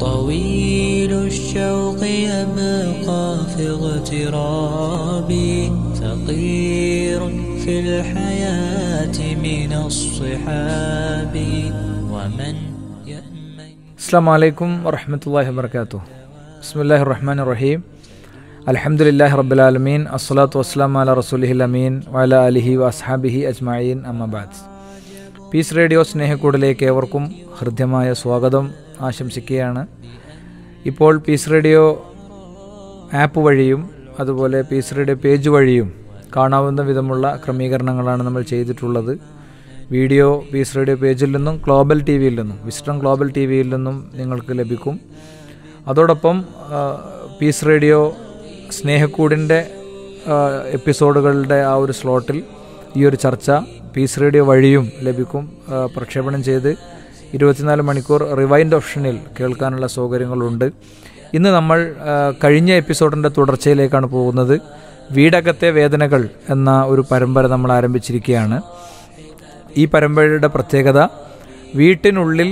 طويل الشوق يبقى في اغترابي فقير في الحياة من الصحاب ومن يأمن السلام عليكم ورحمة الله وبركاته بسم الله الرحمن الرحيم الحمد لله رب العالمين الصلاة والسلام على رسوله الأمين وعلى آله وأصحابه أجمعين أما بعد piece radio സ്നേഹക്കൂടിലേക്ക് ഏവർക്കും ഹൃദ്യമായ സ്വാഗതം ആശംസിക്കുകയാണ് ഇപ്പോൾ പീസ് റേഡിയോ ആപ്പ് വഴിയും അതുപോലെ പീസ് റേഡിയോ പേജ് വഴിയും കാണാവുന്ന വിധമുള്ള ക്രമീകരണങ്ങളാണ് നമ്മൾ ചെയ്തിട്ടുള്ളത് വീഡിയോ പീസ് റേഡിയോ പേജിൽ നിന്നും ഗ്ലോബൽ ടി വിയിൽ നിന്നും വിസ്റ്റൺ ഗ്ലോബൽ ടി വിയിൽ നിന്നും നിങ്ങൾക്ക് ലഭിക്കും അതോടൊപ്പം പീസ് റേഡിയോ സ്നേഹക്കൂടിൻ്റെ എപ്പിസോഡുകളുടെ ആ ഒരു സ്ലോട്ടിൽ ഈ ഒരു ചർച്ച പീസ് റേഡിയോ വഴിയും ലഭിക്കും പ്രക്ഷേപണം ചെയ്ത് ഇരുപത്തിനാല് മണിക്കൂർ റിവൈൻഡ് ഓപ്ഷനിൽ കേൾക്കാനുള്ള സൗകര്യങ്ങളുണ്ട് ഇന്ന് നമ്മൾ കഴിഞ്ഞ എപ്പിസോഡിൻ്റെ തുടർച്ചയിലേക്കാണ് പോകുന്നത് വീടകത്തെ വേദനകൾ എന്ന ഒരു പരമ്പര നമ്മൾ ആരംഭിച്ചിരിക്കുകയാണ് ഈ പരമ്പരയുടെ പ്രത്യേകത വീട്ടിനുള്ളിൽ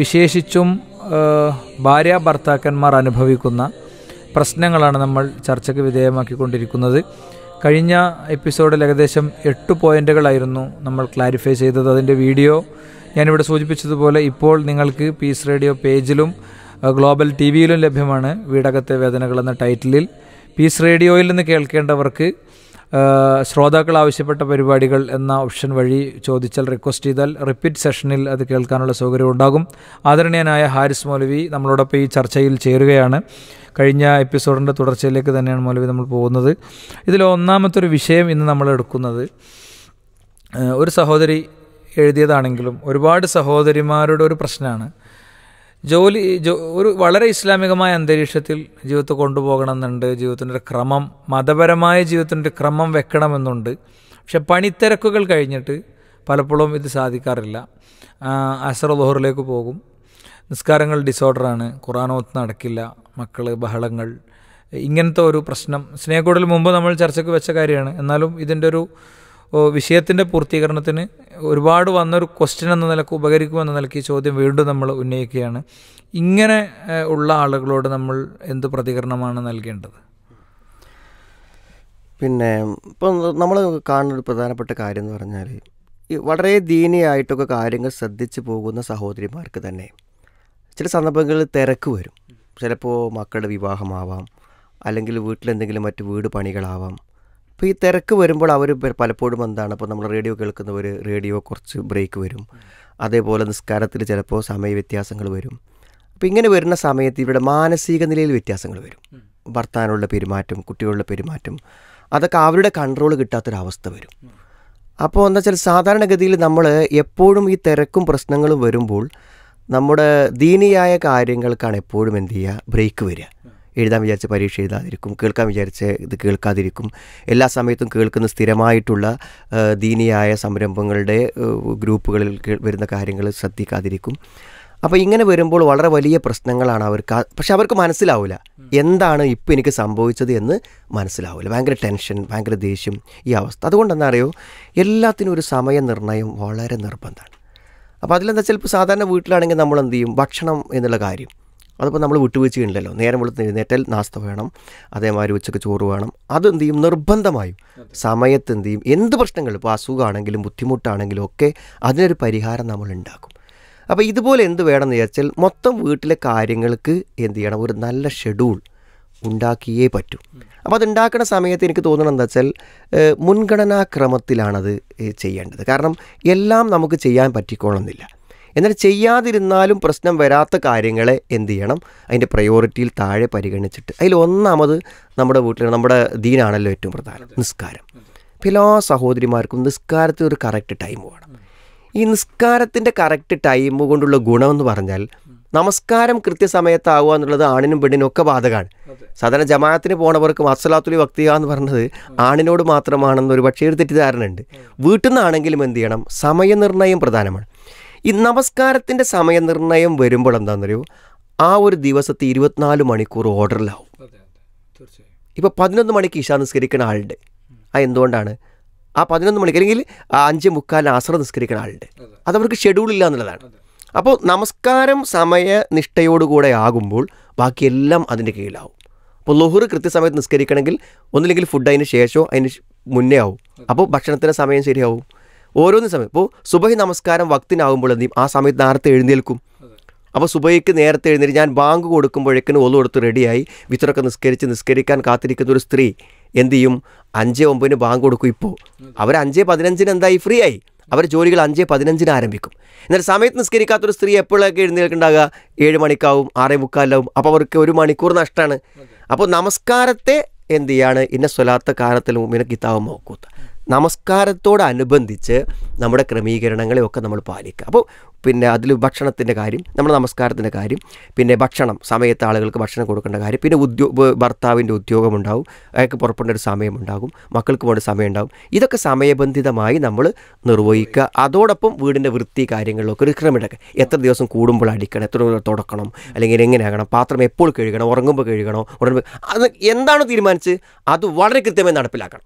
വിശേഷിച്ചും ഭാര്യ ഭർത്താക്കന്മാർ അനുഭവിക്കുന്ന പ്രശ്നങ്ങളാണ് നമ്മൾ ചർച്ചയ്ക്ക് വിധേയമാക്കിക്കൊണ്ടിരിക്കുന്നത് കഴിഞ്ഞ എപ്പിസോഡിൽ ഏകദേശം എട്ട് പോയിൻ്റുകളായിരുന്നു നമ്മൾ ക്ലാരിഫൈ ചെയ്തത് അതിൻ്റെ വീഡിയോ ഞാനിവിടെ സൂചിപ്പിച്ചതുപോലെ ഇപ്പോൾ നിങ്ങൾക്ക് പീസ് റേഡിയോ പേജിലും ഗ്ലോബൽ ടി വിയിലും ലഭ്യമാണ് വീടകത്തെ വേദനകൾ എന്ന ടൈറ്റിലിൽ പീസ് റേഡിയോയിൽ നിന്ന് കേൾക്കേണ്ടവർക്ക് ശ്രോതാക്കൾ ആവശ്യപ്പെട്ട പരിപാടികൾ എന്ന ഓപ്ഷൻ വഴി ചോദിച്ചാൽ റിക്വസ്റ്റ് ചെയ്താൽ റിപ്പീറ്റ് സെഷനിൽ അത് കേൾക്കാനുള്ള സൗകര്യം ഉണ്ടാകും ആദരണീയനായ ഹാരിസ് മൗലവി നമ്മളോടൊപ്പം ഈ ചർച്ചയിൽ ചേരുകയാണ് കഴിഞ്ഞ എപ്പിസോഡിൻ്റെ തുടർച്ചയിലേക്ക് തന്നെയാണ് മൗലവി നമ്മൾ പോകുന്നത് ഇതിൽ ഒന്നാമത്തെ ഒരു വിഷയം ഇന്ന് നമ്മൾ എടുക്കുന്നത് ഒരു സഹോദരി എഴുതിയതാണെങ്കിലും ഒരുപാട് സഹോദരിമാരുടെ ഒരു പ്രശ്നമാണ് ജോലി ഒരു വളരെ ഇസ്ലാമികമായ അന്തരീക്ഷത്തിൽ ജീവിതത്തെ കൊണ്ടുപോകണമെന്നുണ്ട് ജീവിതത്തിൻ്റെ ഒരു ക്രമം മതപരമായ ജീവിതത്തിൻ്റെ ക്രമം വെക്കണമെന്നുണ്ട് പക്ഷെ പണിത്തിരക്കുകൾ കഴിഞ്ഞിട്ട് പലപ്പോഴും ഇത് സാധിക്കാറില്ല അസർ ലോഹറിലേക്ക് പോകും നിസ്കാരങ്ങൾ ഡിസോർഡറാണ് ഖുറാനോത്ത് നടക്കില്ല മക്കൾ ബഹളങ്ങൾ ഇങ്ങനത്തെ ഒരു പ്രശ്നം സ്നേഹക്കൂടൽ മുമ്പ് നമ്മൾ ചർച്ചയ്ക്ക് വെച്ച കാര്യമാണ് എന്നാലും ഇതിൻ്റെ ഒരു വിഷയത്തിൻ്റെ പൂർത്തീകരണത്തിന് ഒരുപാട് വന്നൊരു ക്വസ്റ്റ്യൻ എന്ന നിലക്ക് ഉപകരിക്കുമെന്ന നിലയ്ക്ക് ഈ ചോദ്യം വീണ്ടും നമ്മൾ ഉന്നയിക്കുകയാണ് ഇങ്ങനെ ഉള്ള ആളുകളോട് നമ്മൾ എന്ത് പ്രതികരണമാണ് നൽകേണ്ടത് പിന്നെ ഇപ്പം നമ്മൾ കാണുന്ന ഒരു പ്രധാനപ്പെട്ട കാര്യം എന്ന് പറഞ്ഞാൽ വളരെ ദീനിയായിട്ടൊക്കെ കാര്യങ്ങൾ ശ്രദ്ധിച്ചു പോകുന്ന സഹോദരിമാർക്ക് തന്നെ ചില സന്ദർഭങ്ങളിൽ തിരക്ക് വരും ചിലപ്പോൾ മക്കളുടെ വിവാഹമാവാം അല്ലെങ്കിൽ വീട്ടിലെന്തെങ്കിലും മറ്റ് വീട് പണികളാവാം അപ്പോൾ ഈ തിരക്ക് വരുമ്പോൾ അവർ പലപ്പോഴും എന്താണ് അപ്പോൾ നമ്മൾ റേഡിയോ കേൾക്കുന്നവർ റേഡിയോ കുറച്ച് ബ്രേക്ക് വരും അതേപോലെ നിസ്കാരത്തിൽ ചിലപ്പോൾ സമയ വ്യത്യാസങ്ങൾ വരും അപ്പോൾ ഇങ്ങനെ വരുന്ന സമയത്ത് ഇവിടെ മാനസിക നിലയിൽ വ്യത്യാസങ്ങൾ വരും ഭർത്താനുള്ള പെരുമാറ്റം കുട്ടികളുടെ പെരുമാറ്റം അതൊക്കെ അവരുടെ കൺട്രോൾ കിട്ടാത്തൊരവസ്ഥ വരും അപ്പോൾ എന്താ വെച്ചാൽ സാധാരണഗതിയിൽ നമ്മൾ എപ്പോഴും ഈ തിരക്കും പ്രശ്നങ്ങളും വരുമ്പോൾ നമ്മുടെ ദീനിയായ കാര്യങ്ങൾക്കാണ് എപ്പോഴും എന്ത് ചെയ്യുക ബ്രേക്ക് വരിക എഴുതാൻ വിചാരിച്ച പരീക്ഷ എഴുതാതിരിക്കും കേൾക്കാൻ വിചാരിച്ച ഇത് കേൾക്കാതിരിക്കും എല്ലാ സമയത്തും കേൾക്കുന്ന സ്ഥിരമായിട്ടുള്ള ദീനിയായ സംരംഭങ്ങളുടെ ഗ്രൂപ്പുകളിൽ വരുന്ന കാര്യങ്ങൾ ശ്രദ്ധിക്കാതിരിക്കും അപ്പോൾ ഇങ്ങനെ വരുമ്പോൾ വളരെ വലിയ പ്രശ്നങ്ങളാണ് അവർക്ക് പക്ഷെ അവർക്ക് മനസ്സിലാവില്ല എന്താണ് ഇപ്പോൾ എനിക്ക് സംഭവിച്ചത് എന്ന് മനസ്സിലാവില്ല ഭയങ്കര ടെൻഷൻ ഭയങ്കര ദേഷ്യം ഈ അവസ്ഥ അതുകൊണ്ട് എന്താ അറിയോ എല്ലാത്തിനും ഒരു സമയനിർണ്ണയം വളരെ നിർബന്ധമാണ് അപ്പോൾ അതിലെന്താ ചിലപ്പോൾ സാധാരണ വീട്ടിലാണെങ്കിൽ നമ്മൾ എന്ത് ചെയ്യും ഭക്ഷണം എന്നുള്ള കാര്യം അതിപ്പോൾ നമ്മൾ വിട്ടുവീഴ്ചയുണ്ടല്ലോ നേരം വെളുത്ത് എഴുന്നേറ്റാൽ നാസ്ത വേണം അതേമാതിരി ഉച്ചക്ക് ചോറ് വേണം അതെന്ത് ചെയ്യും നിർബന്ധമായും സമയത്ത് എന്ത് ചെയ്യും എന്ത് പ്രശ്നങ്ങൾ ഇപ്പോൾ അസുഖമാണെങ്കിലും ബുദ്ധിമുട്ടാണെങ്കിലും ഒക്കെ അതിനൊരു പരിഹാരം നമ്മൾ ഉണ്ടാക്കും അപ്പോൾ ഇതുപോലെ എന്ത് വേണമെന്ന് വിചാരിച്ചാൽ മൊത്തം വീട്ടിലെ കാര്യങ്ങൾക്ക് എന്ത് ചെയ്യണം ഒരു നല്ല ഷെഡ്യൂൾ ഉണ്ടാക്കിയേ പറ്റൂ അപ്പോൾ ഉണ്ടാക്കുന്ന സമയത്ത് എനിക്ക് തോന്നണം എന്താ വെച്ചാൽ മുൻഗണനാക്രമത്തിലാണത് ചെയ്യേണ്ടത് കാരണം എല്ലാം നമുക്ക് ചെയ്യാൻ പറ്റിക്കോളണമെന്നില്ല എന്നാൽ ചെയ്യാതിരുന്നാലും പ്രശ്നം വരാത്ത കാര്യങ്ങളെ എന്ത് ചെയ്യണം അതിൻ്റെ പ്രയോറിറ്റിയിൽ താഴെ പരിഗണിച്ചിട്ട് അതിൽ ഒന്നാമത് നമ്മുടെ വീട്ടിൽ നമ്മുടെ ദീനാണല്ലോ ഏറ്റവും പ്രധാനം നിസ്കാരം അപ്പോൾ എല്ലാ സഹോദരിമാർക്കും നിസ്കാരത്തിന് ഒരു കറക്റ്റ് ടൈം വേണം ഈ നിസ്കാരത്തിൻ്റെ കറക്റ്റ് ടൈം കൊണ്ടുള്ള ഗുണമെന്ന് പറഞ്ഞാൽ നമസ്കാരം കൃത്യസമയത്താവുക എന്നുള്ളത് ആണിനും പെണ്ണിനും ഒക്കെ ബാധകമാണ് സാധാരണ ജമാഅത്തിന് പോണവർക്ക് മസലാത്തുലി വക്തിക എന്ന് പറഞ്ഞത് ആണിനോട് മാത്രമാണെന്നൊരു പക്ഷേ ഒരു തെറ്റിദ്ധാരണ ഉണ്ട് വീട്ടിൽ നിന്നാണെങ്കിലും എന്ത് ചെയ്യണം സമയനിർണയം പ്രധാനമാണ് ഈ നമസ്കാരത്തിൻ്റെ സമയനിർണ്ണയം വരുമ്പോൾ എന്താണെന്നറിയോ ആ ഒരു ദിവസത്തെ ഇരുപത്തിനാല് മണിക്കൂർ ഓർഡറിലാവും ഇപ്പോൾ പതിനൊന്ന് മണിക്ക് ഇഷ നിസ്കരിക്കുന്ന ആളുണ്ട് ആ എന്തുകൊണ്ടാണ് ആ പതിനൊന്ന് മണിക്ക് അല്ലെങ്കിൽ അഞ്ച് മുക്കാലിന് ആശ്ര നിസ്കരിക്കുന്ന ആളുണ്ട് അതവർക്ക് ഷെഡ്യൂൾ ഇല്ല എന്നുള്ളതാണ് അപ്പോൾ നമസ്കാരം സമയനിഷ്ഠയോടുകൂടെ ആകുമ്പോൾ ബാക്കിയെല്ലാം അതിൻ്റെ കീഴിലാവും അപ്പോൾ ലൊഹുർ കൃത്യസമയത്ത് നിസ്കരിക്കണമെങ്കിൽ ഒന്നില്ലെങ്കിൽ ഫുഡ് അതിന് ശേഷമോ അതിന് മുന്നേ ആവും അപ്പോൾ ഭക്ഷണത്തിൻ്റെ സമയം ശരിയാവും ഓരോന്ന് സമയം ഇപ്പോൾ സുബഹി നമസ്കാരം വക്തിനാവുമ്പോൾ എന്ത് ചെയ്യും ആ സമയത്ത് നേരത്തെ എഴുന്നേൽക്കും അപ്പോൾ സുബൈക്ക് നേരത്തെ എഴുന്നേറ്റ് ഞാൻ ബാങ്ക് കൊടുക്കുമ്പോഴേക്കിന് ഒന്നു കൊടുത്ത് റെഡിയായി വിത്തറൊക്കെ നിസ്കരിച്ച് നിസ്കരിക്കാൻ കാത്തിരിക്കുന്ന ഒരു സ്ത്രീ എന്ത് ചെയ്യും അഞ്ച് ഒമ്പതിന് ബാങ്ക് കൊടുക്കും ഇപ്പോൾ അവർ അഞ്ച് പതിനഞ്ചിന് എന്തായി ഫ്രീ ആയി അവർ ജോലികൾ അഞ്ച് പതിനഞ്ചിന് ആരംഭിക്കും എന്നാൽ സമയത്ത് നിസ്കരിക്കാത്തൊരു സ്ത്രീ എപ്പോഴൊക്കെ എഴുന്നേൽക്കുണ്ടാകുക ഏഴ് മണിക്കാവും ആറേ മുക്കാലാവും അപ്പോൾ അവർക്ക് ഒരു മണിക്കൂർ നഷ്ടമാണ് അപ്പോൾ നമസ്കാരത്തെ എന്ത് ചെയ്യാണ് ഇന്ന സ്വലാത്ത കാലത്തിൽ മുമ്പിനെ കിതാവ് നോക്കൂത്ത നമസ്കാരത്തോടനുബന്ധിച്ച് നമ്മുടെ ക്രമീകരണങ്ങളെയൊക്കെ നമ്മൾ പാലിക്കുക അപ്പോൾ പിന്നെ അതിൽ ഭക്ഷണത്തിൻ്റെ കാര്യം നമ്മുടെ നമസ്കാരത്തിൻ്റെ കാര്യം പിന്നെ ഭക്ഷണം സമയത്ത് ആളുകൾക്ക് ഭക്ഷണം കൊടുക്കേണ്ട കാര്യം പിന്നെ ഉദ്യോഗ ഭർത്താവിൻ്റെ ഉണ്ടാവും അയാൾക്ക് പുറപ്പെടേണ്ട ഒരു സമയമുണ്ടാകും മക്കൾക്ക് വേണ്ട സമയമുണ്ടാകും ഇതൊക്കെ സമയബന്ധിതമായി നമ്മൾ നിർവഹിക്കുക അതോടൊപ്പം വീടിൻ്റെ വൃത്തി കാര്യങ്ങളിലൊക്കെ ഒരു ക്രമിടക്ക് എത്ര ദിവസം കൂടുമ്പോൾ അടിക്കണം എത്ര തുടക്കണം അല്ലെങ്കിൽ എങ്ങനെയാകണം പാത്രം എപ്പോൾ കഴുകണം ഉറങ്ങുമ്പോൾ കഴുകണോ ഉടനെ അത് എന്താണ് തീരുമാനിച്ച് അത് വളരെ കൃത്യമായി നടപ്പിലാക്കണം